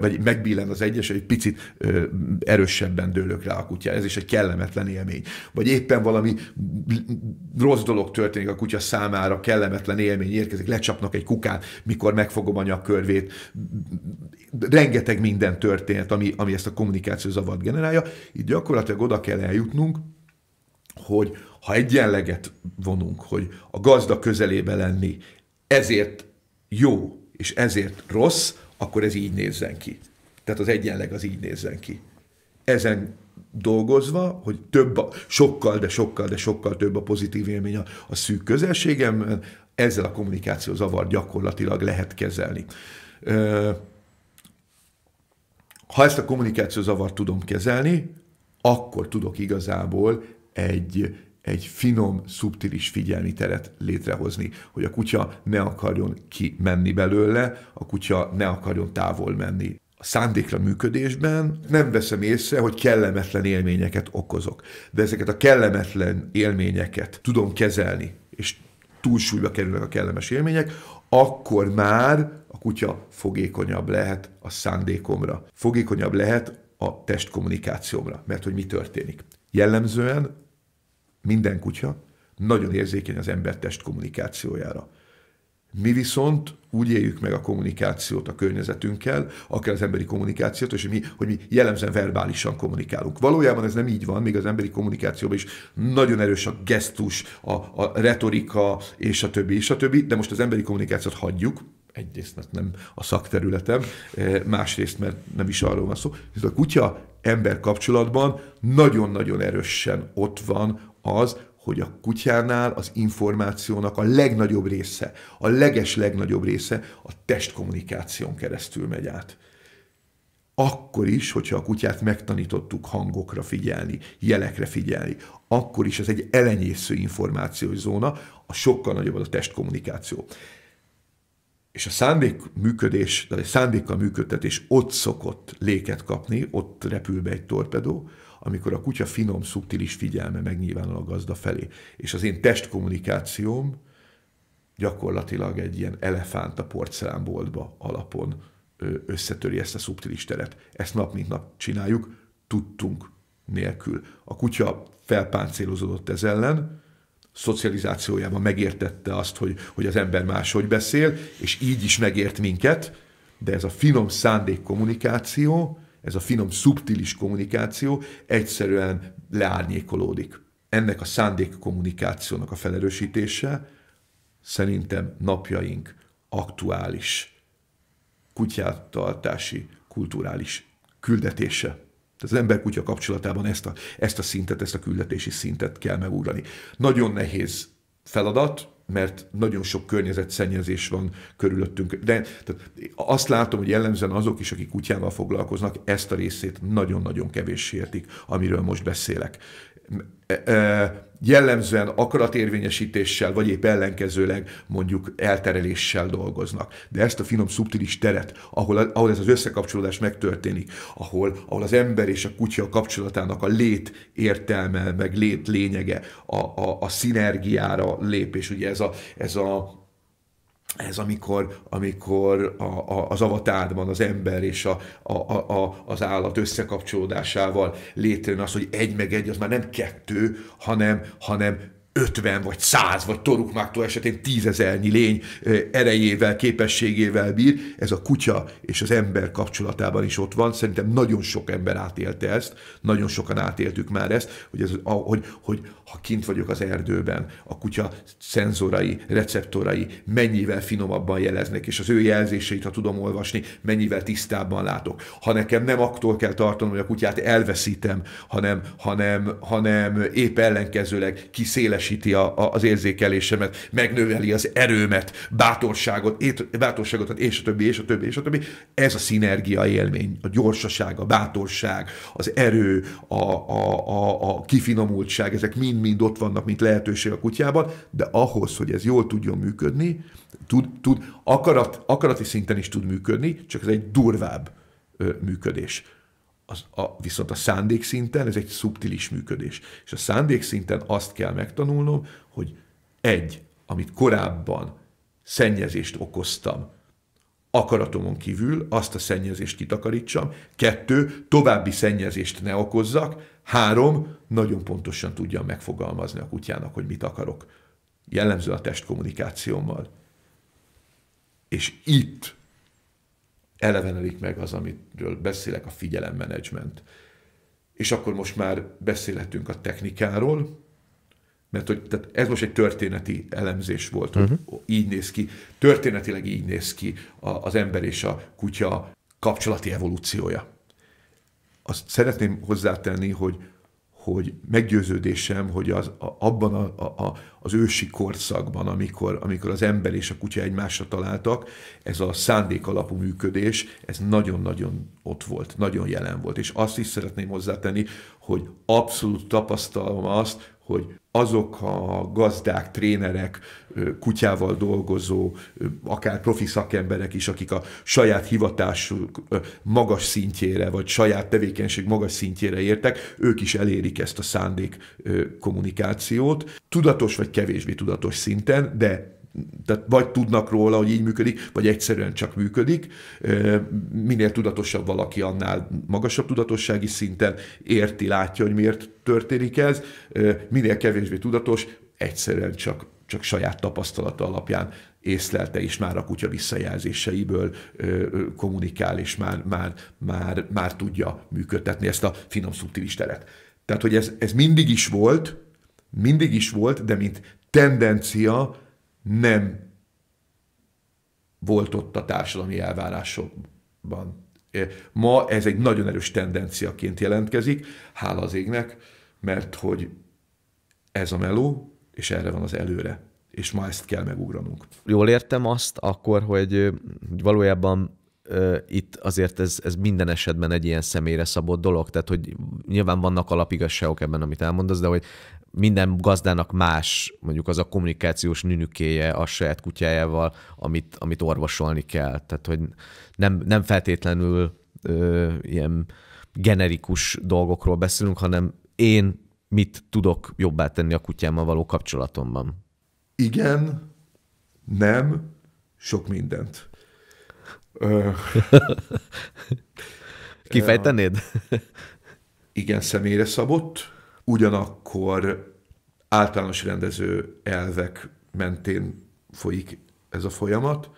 vagy megbillen az egyes, egy picit erősebben dőlök rá a kutya. Ez is egy kellemetlen élmény. Vagy éppen valami rossz dolog történik a kutya számára, kellemetlen élmény érkezik, lecsapnak egy kukát, mikor megfogom a nyakörvét. Rengeteg minden történt, ami, ami ezt a kommunikációt kommunikáció zavart generálja, így gyakorlatilag oda kell eljutnunk, hogy ha egyenleget vonunk, hogy a gazda közelébe lenni ezért jó és ezért rossz, akkor ez így nézzen ki. Tehát az egyenleg az így nézzen ki. Ezen dolgozva, hogy több a, sokkal, de sokkal, de sokkal több a pozitív élmény a, a szűk közelségem, ezzel a kommunikáció zavar gyakorlatilag lehet kezelni. Ö, ha ezt a zavart tudom kezelni, akkor tudok igazából egy, egy finom, szubtilis figyelmi teret létrehozni, hogy a kutya ne akarjon kimenni belőle, a kutya ne akarjon távol menni. A szándékra működésben nem veszem észre, hogy kellemetlen élményeket okozok. De ezeket a kellemetlen élményeket tudom kezelni, és túlsúlyba kerülnek a kellemes élmények, akkor már a kutya fogékonyabb lehet a szándékomra. Fogékonyabb lehet a testkommunikációmra, mert hogy mi történik. Jellemzően minden kutya nagyon érzékeny az ember test kommunikációjára. Mi viszont úgy éljük meg a kommunikációt a környezetünkkel, akár az emberi kommunikációt, és mi, hogy mi jellemzően verbálisan kommunikálunk. Valójában ez nem így van, még az emberi kommunikációban is nagyon erős a gesztus, a, a retorika, és a többi, és a többi, de most az emberi kommunikációt hagyjuk, egyrészt, mert nem a szakterületem, eh, másrészt, mert nem is arról van szó. hogy a kutya ember kapcsolatban nagyon-nagyon erősen ott van az, hogy a kutyánál az információnak a legnagyobb része, a leges legnagyobb része a testkommunikáción keresztül megy át akkor is, hogyha a kutyát megtanítottuk hangokra figyelni, jelekre figyelni, akkor is ez egy elenyésző információs zóna, a sokkal nagyobb az a testkommunikáció és a szándék működés, tehát egy szándékkal működtetés ott szokott léket kapni, ott repül be egy torpedó, amikor a kutya finom, szubtilis figyelme megnyilvánul a gazda felé. És az én testkommunikációm gyakorlatilag egy ilyen elefánt a porcelánboltba alapon összetöri ezt a szubtilis teret. Ezt nap mint nap csináljuk, tudtunk nélkül. A kutya felpáncélozódott ez ellen, szocializációjában megértette azt, hogy, hogy az ember máshogy beszél, és így is megért minket, de ez a finom szándék kommunikáció, ez a finom szubtilis kommunikáció egyszerűen leárnyékolódik. Ennek a szándék kommunikációnak a felerősítése szerintem napjaink aktuális kutyátartási kulturális küldetése. Tehát az ember-kutya kapcsolatában ezt a, ezt a szintet, ezt a küldetési szintet kell megugrani. Nagyon nehéz feladat, mert nagyon sok környezetszennyezés van körülöttünk. De tehát azt látom, hogy jellemzően azok is, akik kutyával foglalkoznak, ezt a részét nagyon-nagyon kevés értik, amiről most beszélek jellemzően akaratérvényesítéssel, vagy épp ellenkezőleg mondjuk eltereléssel dolgoznak. De ezt a finom szubtilis teret, ahol, ahol ez az összekapcsolódás megtörténik, ahol, ahol az ember és a kutya kapcsolatának a lét értelme, meg lét lényege, a, a, a szinergiára lép, és ugye ez a, ez a ez amikor, amikor a, a, az avatádban az ember és a, a, a, az állat összekapcsolódásával létrejön az, hogy egy meg egy, az már nem kettő, hanem, hanem 50 vagy 100 vagy torukmáktól esetén tízezernyi lény erejével, képességével bír. Ez a kutya és az ember kapcsolatában is ott van. Szerintem nagyon sok ember átélte ezt, nagyon sokan átéltük már ezt, hogy, ez, hogy, hogy ha kint vagyok az erdőben, a kutya szenzorai, receptorai mennyivel finomabban jeleznek, és az ő jelzéseit, ha tudom olvasni, mennyivel tisztábban látok. Ha nekem nem aktól kell tartanom, hogy a kutyát elveszítem, hanem, hanem, hanem épp ellenkezőleg kiszéles erősíti a, a, az érzékelésemet, megnöveli az erőmet, bátorságot, ét, bátorságot, hát és a többi, és a többi, és a többi. Ez a szinergia élmény, a gyorsaság, a bátorság, az erő, a, a, a, a kifinomultság, ezek mind-mind ott vannak, mint lehetőség a kutyában, de ahhoz, hogy ez jól tudjon működni, tud, tud akarat, akarati szinten is tud működni, csak ez egy durvább ö, működés. Az, a, viszont a szándék szinten ez egy szubtilis működés. És a szándék szinten azt kell megtanulnom, hogy egy, amit korábban szennyezést okoztam, akaratomon kívül azt a szennyezést kitakarítsam, kettő, további szennyezést ne okozzak, három, nagyon pontosan tudjam megfogalmazni a kutyának, hogy mit akarok. Jellemző a testkommunikációmmal. És itt elevenedik meg az, amiről beszélek, a figyelemmenedzsment. És akkor most már beszélhetünk a technikáról, mert hogy tehát ez most egy történeti elemzés volt, uh-huh. hogy mhm. így néz ki, történetileg így néz ki a, az ember és a kutya kapcsolati evolúciója. Azt szeretném hozzátenni, hogy hogy meggyőződésem, hogy az, a, abban a, a, az ősi korszakban, amikor, amikor az ember és a kutya egymásra találtak, ez a szándék alapú működés, ez nagyon-nagyon ott volt, nagyon jelen volt. És azt is szeretném hozzátenni, hogy abszolút tapasztalom azt, hogy azok a gazdák, trénerek, kutyával dolgozó, akár profi szakemberek is, akik a saját hivatásuk magas szintjére, vagy saját tevékenység magas szintjére értek, ők is elérik ezt a szándék kommunikációt, tudatos vagy kevésbé tudatos szinten, de tehát vagy tudnak róla, hogy így működik, vagy egyszerűen csak működik. Minél tudatosabb valaki, annál magasabb tudatossági szinten érti, látja, hogy miért történik ez. Minél kevésbé tudatos, egyszerűen csak, csak saját tapasztalata alapján észlelte, és már a kutya visszajelzéseiből kommunikál, és már, már, már, már tudja működtetni ezt a finom szubtilis teret. Tehát, hogy ez, ez mindig is volt, mindig is volt, de mint tendencia nem volt ott a társadalmi elvárásokban. Ma ez egy nagyon erős tendenciaként jelentkezik, hála az égnek, mert hogy ez a meló, és erre van az előre. És ma ezt kell megugranunk. Jól értem azt akkor, hogy valójában itt azért ez, ez minden esetben egy ilyen személyre szabott dolog, tehát hogy nyilván vannak alapigasságok ebben, amit elmondasz, de hogy minden gazdának más, mondjuk az a kommunikációs nünükéje a saját kutyájával, amit, amit orvosolni kell. Tehát, hogy nem, nem feltétlenül ö, ilyen generikus dolgokról beszélünk, hanem én mit tudok jobbá tenni a kutyámmal való kapcsolatomban. Igen, nem, sok mindent. Kifejtenéd? Igen, személyre szabott ugyanakkor általános rendező elvek mentén folyik ez a folyamat,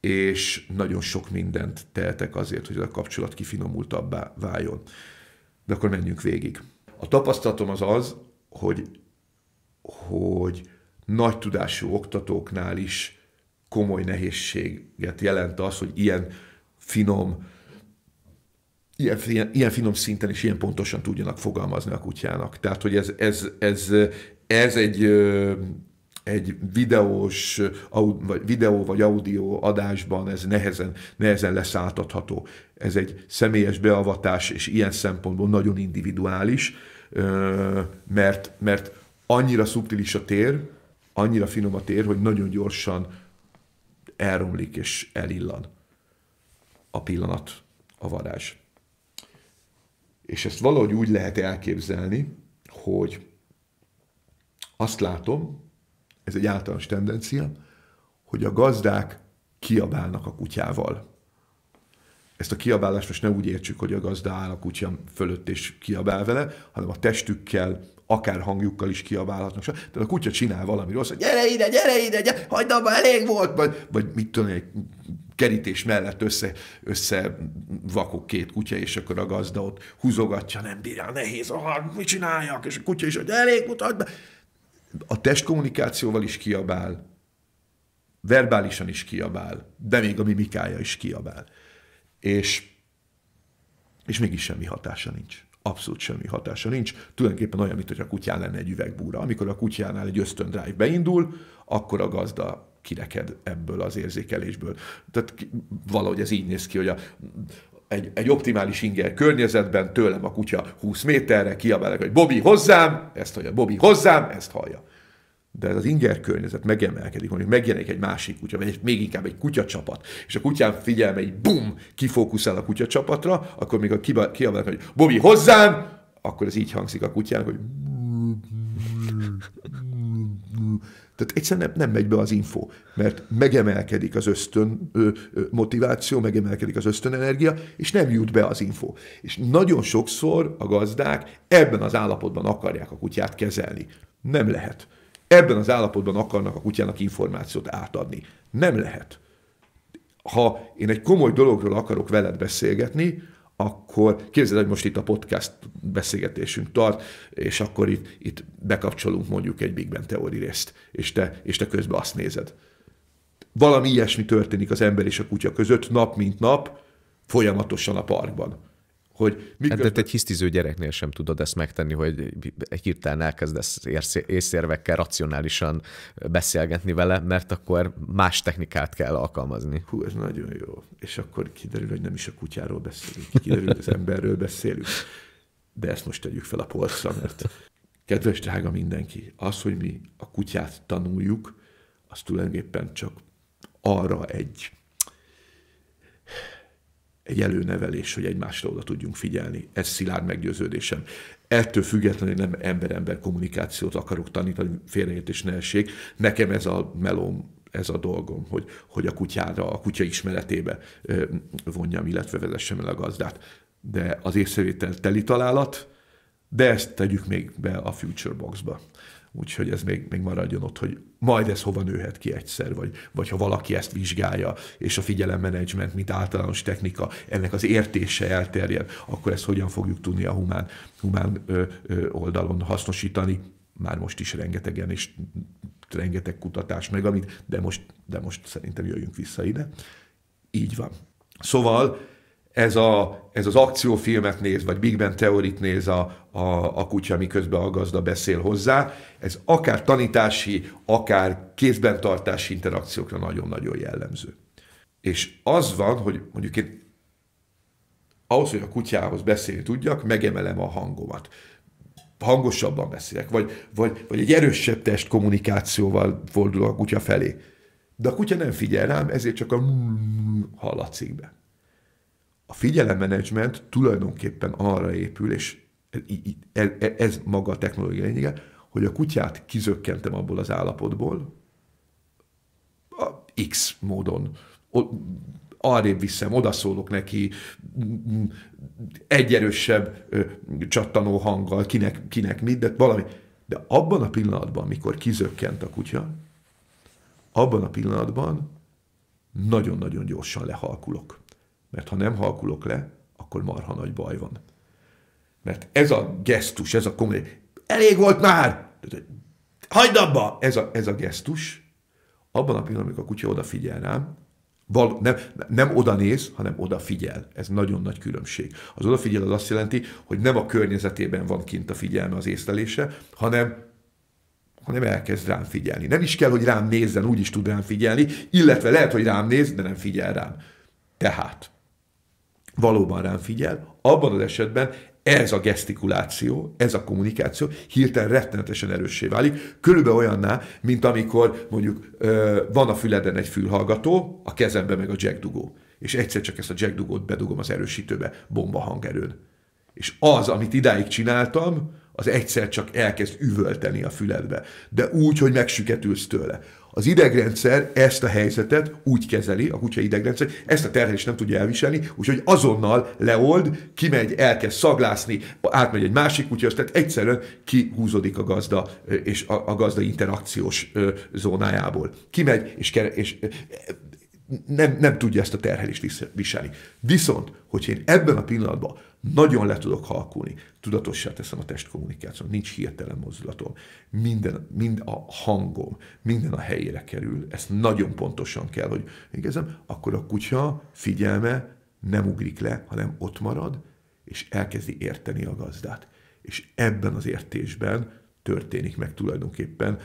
és nagyon sok mindent tehetek azért, hogy ez a kapcsolat kifinomultabbá váljon. De akkor menjünk végig. A tapasztalatom az az, hogy, hogy nagy tudású oktatóknál is komoly nehézséget jelent az, hogy ilyen finom, ilyen, ilyen, ilyen finom szinten és ilyen pontosan tudjanak fogalmazni a kutyának. Tehát, hogy ez, ez, ez, ez egy egy videós, vagy videó vagy audio adásban ez nehezen, nehezen leszálltatható. Ez egy személyes beavatás, és ilyen szempontból nagyon individuális, mert, mert annyira szubtilis a tér, annyira finom a tér, hogy nagyon gyorsan elromlik és elillan a pillanat, a varázs. És ezt valahogy úgy lehet elképzelni, hogy azt látom, ez egy általános tendencia, hogy a gazdák kiabálnak a kutyával. Ezt a kiabálást most nem úgy értsük, hogy a gazda áll a kutya fölött és kiabál vele, hanem a testükkel, akár hangjukkal is kiabálhatnak. Tehát a kutya csinál valami rossz, hogy gyere ide, gyere ide, gyere, hagyd abba, elég volt, vagy, vagy mit tudom, egy kerítés mellett össze, össze vakok két kutya, és akkor a gazda ott húzogatja, nem bírja, nehéz, ah, mit csináljak, és a kutya is, hogy elég, mutat be. A testkommunikációval is kiabál, verbálisan is kiabál, de még a mimikája is kiabál. És, és mégis semmi hatása nincs. Abszolút semmi hatása nincs. Tulajdonképpen olyan, mint hogy a kutyán lenne egy üvegbúra. Amikor a kutyánál egy ösztöndrive beindul, akkor a gazda kireked ebből az érzékelésből. Tehát valahogy ez így néz ki, hogy a, egy, egy optimális inger környezetben tőlem a kutya 20 méterre kiabálok, hogy Bobby hozzám, ezt hallja, Bobby hozzám, ezt hallja. De ez az inger környezet megemelkedik, mondjuk megjelenik egy másik kutya, vagy egy, még inkább egy kutyacsapat, és a kutyám figyelme egy bum, kifókuszál a kutyacsapatra, akkor még a kiabálok, hogy Bobby hozzám, akkor ez így hangzik a kutyának, hogy Tehát egyszerűen nem, nem megy be az info, mert megemelkedik az ösztön ö, ö, motiváció, megemelkedik az ösztön energia, és nem jut be az info. És nagyon sokszor a gazdák ebben az állapotban akarják a kutyát kezelni. Nem lehet. Ebben az állapotban akarnak a kutyának információt átadni. Nem lehet. Ha én egy komoly dologról akarok veled beszélgetni, akkor képzeld, hogy most itt a podcast beszélgetésünk tart, és akkor itt, itt bekapcsolunk mondjuk egy Big Bang teóri részt, és te, és te közben azt nézed. Valami ilyesmi történik az ember és a kutya között nap mint nap, folyamatosan a parkban hogy miközben... Hát, de egy hisztiző gyereknél sem tudod ezt megtenni, hogy egy hirtelen elkezdesz észérvekkel racionálisan beszélgetni vele, mert akkor más technikát kell alkalmazni. Hú, ez nagyon jó. És akkor kiderül, hogy nem is a kutyáról beszélünk, kiderül, hogy az emberről beszélünk. De ezt most tegyük fel a polcra, mert kedves drága mindenki, az, hogy mi a kutyát tanuljuk, az tulajdonképpen csak arra egy egy előnevelés, hogy egymásra oda tudjunk figyelni. Ez szilárd meggyőződésem. Ettől függetlenül nem ember-ember kommunikációt akarok tanítani, félreértés ne essék. Nekem ez a melom, ez a dolgom, hogy, hogy a kutyára, a kutya ismeretébe vonjam, illetve vezessem el a gazdát. De az észrevétel teli találat, de ezt tegyük még be a Future Boxba. Úgyhogy ez még, még maradjon ott, hogy majd ez hova nőhet ki egyszer, vagy, vagy ha valaki ezt vizsgálja, és a figyelemmenedzsment, mint általános technika, ennek az értése elterjed, akkor ezt hogyan fogjuk tudni a humán, humán ö, ö, oldalon hasznosítani. Már most is rengetegen, és rengeteg kutatás meg, amit, de most, de most szerintem jöjjünk vissza ide. Így van. Szóval ez, a, ez az akciófilmet néz, vagy Big Ben teorit néz a, a, a kutya, miközben a gazda beszél hozzá, ez akár tanítási, akár kézben tartási interakciókra nagyon-nagyon jellemző. És az van, hogy mondjuk én ahhoz, hogy a kutyához beszélni tudjak, megemelem a hangomat hangosabban beszélek, vagy, vagy, vagy egy erősebb test kommunikációval fordulok a kutya felé. De a kutya nem figyel rám, ezért csak a hallatszik be a figyelemmenedzsment tulajdonképpen arra épül, és e- e- ez maga a technológia lényege, hogy a kutyát kizökkentem abból az állapotból, a X módon. Arrébb viszem, odaszólok neki, egy erősebb csattanó hanggal, kinek, kinek mit, de valami. De abban a pillanatban, amikor kizökkent a kutya, abban a pillanatban nagyon-nagyon gyorsan lehalkulok. Mert ha nem halkulok le, akkor marha nagy baj van. Mert ez a gesztus, ez a komoly, elég volt már! Hagyd abba! Ez a, ez a gesztus, abban a pillanatban, amikor a kutya odafigyel rám, Val, nem, nem oda néz, hanem odafigyel. Ez nagyon nagy különbség. Az odafigyel az azt jelenti, hogy nem a környezetében van kint a figyelme, az észlelése, hanem hanem elkezd rám figyelni. Nem is kell, hogy rám nézzen, úgy is tud rám figyelni, illetve lehet, hogy rám néz, de nem figyel rám. Tehát valóban rám figyel, abban az esetben ez a gesztikuláció, ez a kommunikáció hirtelen rettenetesen erőssé válik, körülbelül olyanná, mint amikor mondjuk ö, van a füleden egy fülhallgató, a kezembe meg a jackdugó, és egyszer csak ezt a jackdugót bedugom az erősítőbe bomba hangerőn. És az, amit idáig csináltam, az egyszer csak elkezd üvölteni a füledbe, de úgy, hogy megsüketülsz tőle. Az idegrendszer ezt a helyzetet úgy kezeli, a kutya idegrendszer, ezt a terhelést nem tudja elviselni, úgyhogy azonnal leold, kimegy, elkezd szaglászni, átmegy egy másik kutya, tehát egyszerűen kihúzódik a gazda és a, a gazda interakciós zónájából. Kimegy, és, és nem, nem tudja ezt a terhelést viselni. Viszont, hogy én ebben a pillanatban nagyon le tudok halkulni. Tudatossá teszem a testkommunikációt, nincs hirtelen mozdulatom. Minden, mind a hangom, minden a helyére kerül. Ezt nagyon pontosan kell, hogy végezem. Akkor a kutya figyelme nem ugrik le, hanem ott marad, és elkezdi érteni a gazdát. És ebben az értésben történik meg tulajdonképpen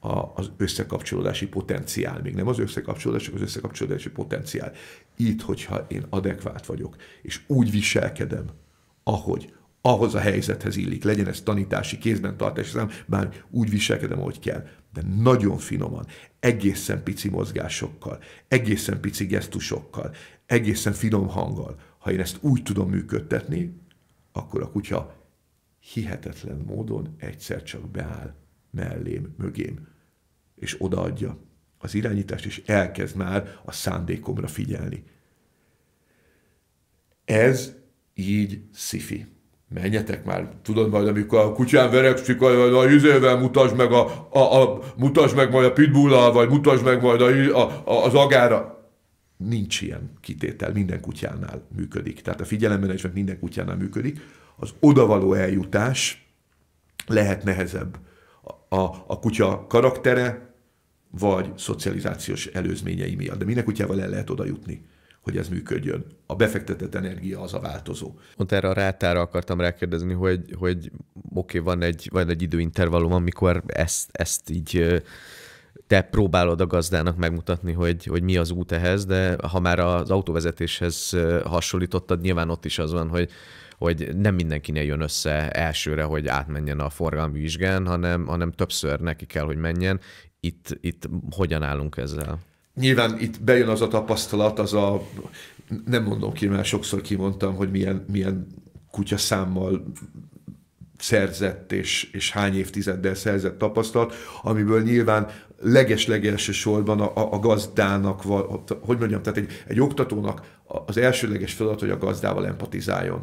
a, az összekapcsolódási potenciál. Még nem az összekapcsolódás, csak az összekapcsolódási potenciál. Itt, hogyha én adekvát vagyok, és úgy viselkedem, ahogy ahhoz a helyzethez illik, legyen ez tanítási, kézben tartás, bár úgy viselkedem, ahogy kell. De nagyon finoman, egészen pici mozgásokkal, egészen pici gesztusokkal, egészen finom hanggal. Ha én ezt úgy tudom működtetni, akkor a kutya hihetetlen módon egyszer csak beáll mellém, mögém, és odaadja az irányítást, és elkezd már a szándékomra figyelni. Ez így szifi. Menjetek már, tudod majd, amikor a kutyán verekszik, vagy a izével mutasd meg, a, a, a, mutasd meg majd a pitbullal, vagy mutasd meg majd a, a, a, az agára. Nincs ilyen kitétel, minden kutyánál működik. Tehát a is minden kutyánál működik. Az odavaló eljutás lehet nehezebb. A, a, a kutya karaktere, vagy szocializációs előzményei miatt. De minden kutyával el lehet oda jutni hogy ez működjön. A befektetett energia az a változó. Pont erre a rátára akartam rákérdezni, hogy, hogy oké, okay, van egy, van egy időintervallum, amikor ezt, ezt így te próbálod a gazdának megmutatni, hogy, hogy mi az út ehhez, de ha már az autóvezetéshez hasonlítottad, nyilván ott is az van, hogy hogy nem mindenkinél jön össze elsőre, hogy átmenjen a forgalmi vizsgán, hanem, hanem többször neki kell, hogy menjen. Itt, itt hogyan állunk ezzel? nyilván itt bejön az a tapasztalat, az a, nem mondom ki, mert sokszor kimondtam, hogy milyen, milyen kutya számmal szerzett és, és hány évtizeddel szerzett tapasztalat, amiből nyilván leges-legelső sorban a, a gazdának, hogy mondjam, tehát egy, egy oktatónak az elsőleges feladat, hogy a gazdával empatizáljon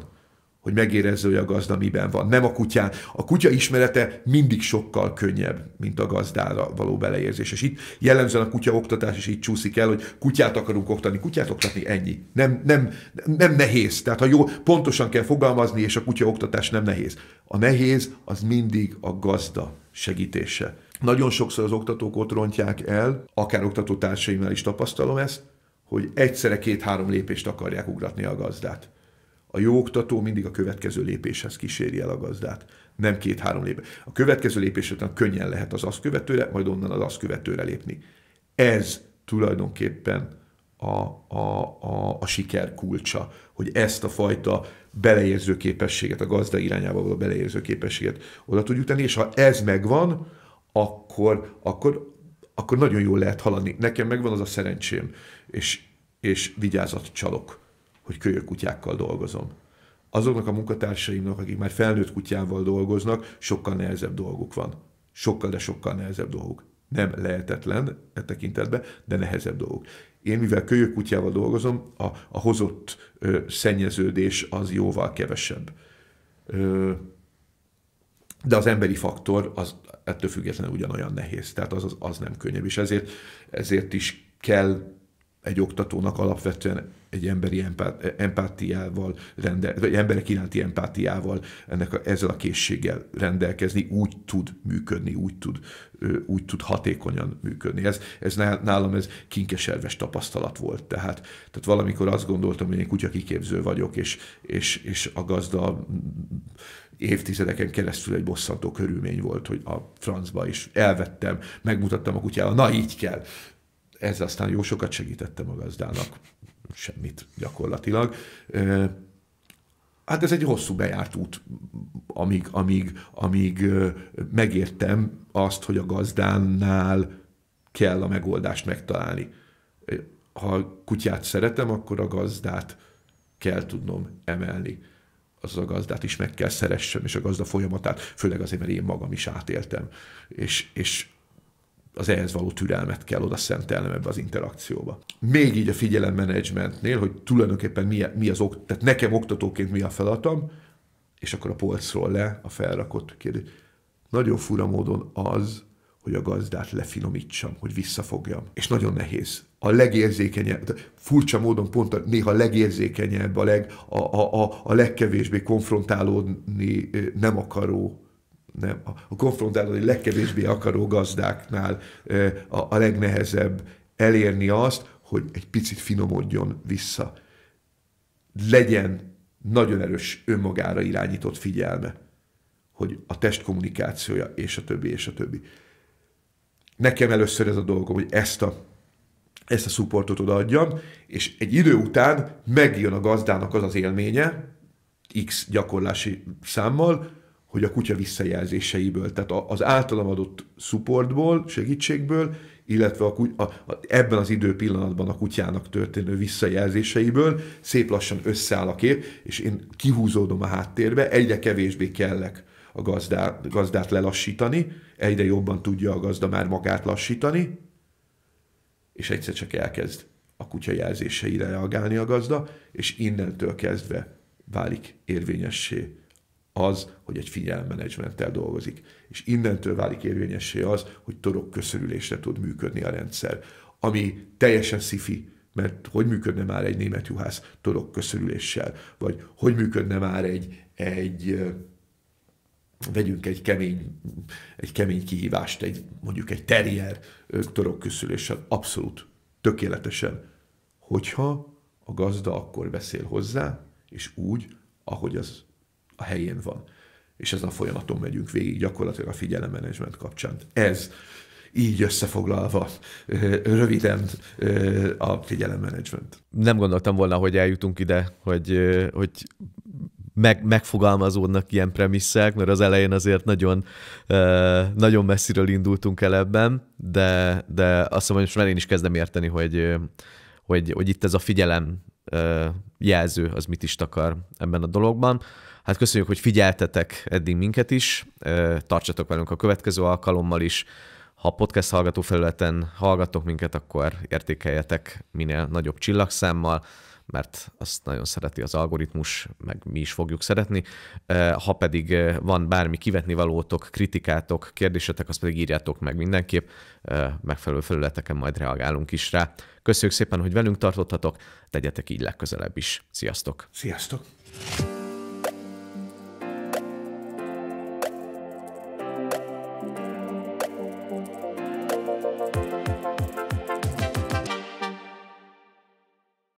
hogy megérezze, hogy a gazda miben van. Nem a kutyán. A kutya ismerete mindig sokkal könnyebb, mint a gazdára való beleérzés. És itt jellemzően a kutya oktatás is így csúszik el, hogy kutyát akarunk oktatni, kutyát oktatni ennyi. Nem, nem, nem nehéz. Tehát ha jó, pontosan kell fogalmazni, és a kutya oktatás nem nehéz. A nehéz az mindig a gazda segítése. Nagyon sokszor az oktatók ott rontják el, akár oktatótársaimmal is tapasztalom ezt, hogy egyszerre két-három lépést akarják ugratni a gazdát a jó oktató mindig a következő lépéshez kíséri el a gazdát, nem két-három lépés. A következő lépés után könnyen lehet az azt követőre, majd onnan az azt követőre lépni. Ez tulajdonképpen a, a, a, a siker kulcsa, hogy ezt a fajta beleérző képességet, a gazda irányába való beleérző képességet oda tudjuk tenni, és ha ez megvan, akkor, akkor, akkor nagyon jól lehet haladni. Nekem megvan az a szerencsém, és, és vigyázat csalok hogy kölyök kutyákkal dolgozom. Azoknak a munkatársaimnak, akik már felnőtt kutyával dolgoznak, sokkal nehezebb dolguk van. Sokkal, de sokkal nehezebb dolguk. Nem lehetetlen e tekintetben, de nehezebb dolguk. Én, mivel kölyök kutyával dolgozom, a, a hozott ö, szennyeződés az jóval kevesebb. Ö, de az emberi faktor az ettől függetlenül ugyanolyan nehéz, tehát az, az, az nem könnyebb, és ezért, ezért is kell egy oktatónak alapvetően egy emberi empátiával rendel, vagy emberek iránti empátiával, ennek a, ezzel a készséggel rendelkezni, úgy tud működni, úgy tud, úgy tud hatékonyan működni. Ez, ez nálam ez kinkeserves tapasztalat volt. Tehát, tehát valamikor azt gondoltam, hogy én kiképző vagyok, és, és, és a gazda évtizedeken keresztül egy bosszantó körülmény volt, hogy a francba is elvettem, megmutattam a kutyával, na így kell. Ez aztán jó sokat segítettem a gazdának semmit gyakorlatilag. Hát ez egy hosszú bejárt út, amíg, amíg, amíg megértem azt, hogy a gazdánál kell a megoldást megtalálni. Ha kutyát szeretem, akkor a gazdát kell tudnom emelni. Az a gazdát is meg kell szeressem, és a gazda folyamatát, főleg azért, mert én magam is átéltem. És, és az ehhez való türelmet kell oda szentelnem ebbe az interakcióba. Még így a figyelemmenedzsmentnél, hogy tulajdonképpen mi, mi az ok, tehát nekem oktatóként mi a feladatom, és akkor a polcról le a felrakott kérdés. Nagyon fura módon az, hogy a gazdát lefinomítsam, hogy visszafogjam. És nagyon nehéz. A legérzékenyebb, furcsa módon pont a, néha legérzékenyebb, a, leg, a, a, a, a legkevésbé konfrontálódni nem akaró nem, a konfrontálódni legkevésbé akaró gazdáknál a, a legnehezebb elérni azt, hogy egy picit finomodjon vissza. Legyen nagyon erős önmagára irányított figyelme, hogy a test kommunikációja, és a többi, és a többi. Nekem először ez a dolgom, hogy ezt a, ezt a szupportot odaadjam, és egy idő után megjön a gazdának az az élménye, X gyakorlási számmal, hogy a kutya visszajelzéseiből, tehát az általam adott supportból, segítségből, illetve a, a, a, ebben az időpillanatban a kutyának történő visszajelzéseiből szép lassan összeáll a kép, és én kihúzódom a háttérbe, egyre kevésbé kellek a gazdá, gazdát lelassítani, egyre jobban tudja a gazda már magát lassítani, és egyszer csak elkezd a kutya jelzéseire reagálni a gazda, és innentől kezdve válik érvényessé az, hogy egy figyelmenedzsmenttel dolgozik. És innentől válik érvényessé az, hogy torok köszörülésre tud működni a rendszer, ami teljesen szifi, mert hogy működne már egy német juhász torok köszörüléssel, vagy hogy működne már egy, egy vegyünk egy kemény, egy kemény kihívást, egy, mondjuk egy terrier torok köszörüléssel, abszolút, tökéletesen, hogyha a gazda akkor beszél hozzá, és úgy, ahogy az a helyén van. És ezen a folyamaton megyünk végig gyakorlatilag a figyelemmenedzsment kapcsán. Ez így összefoglalva röviden a figyelemmenedzsment. Nem gondoltam volna, hogy eljutunk ide, hogy, hogy meg, megfogalmazódnak ilyen premisszák, mert az elején azért nagyon, nagyon messziről indultunk el ebben, de, de azt mondom, hogy már én is kezdem érteni, hogy, hogy, hogy itt ez a figyelem jelző, az mit is takar ebben a dologban. Hát köszönjük, hogy figyeltetek eddig minket is, tartsatok velünk a következő alkalommal is. Ha podcast hallgató felületen hallgatok minket, akkor értékeljetek minél nagyobb csillagszámmal, mert azt nagyon szereti az algoritmus, meg mi is fogjuk szeretni. Ha pedig van bármi kivetni valótok, kritikátok, kérdésetek, azt pedig írjátok meg mindenképp, megfelelő felületeken majd reagálunk is rá. Köszönjük szépen, hogy velünk tartottatok, tegyetek így legközelebb is. Sziasztok! Sziasztok!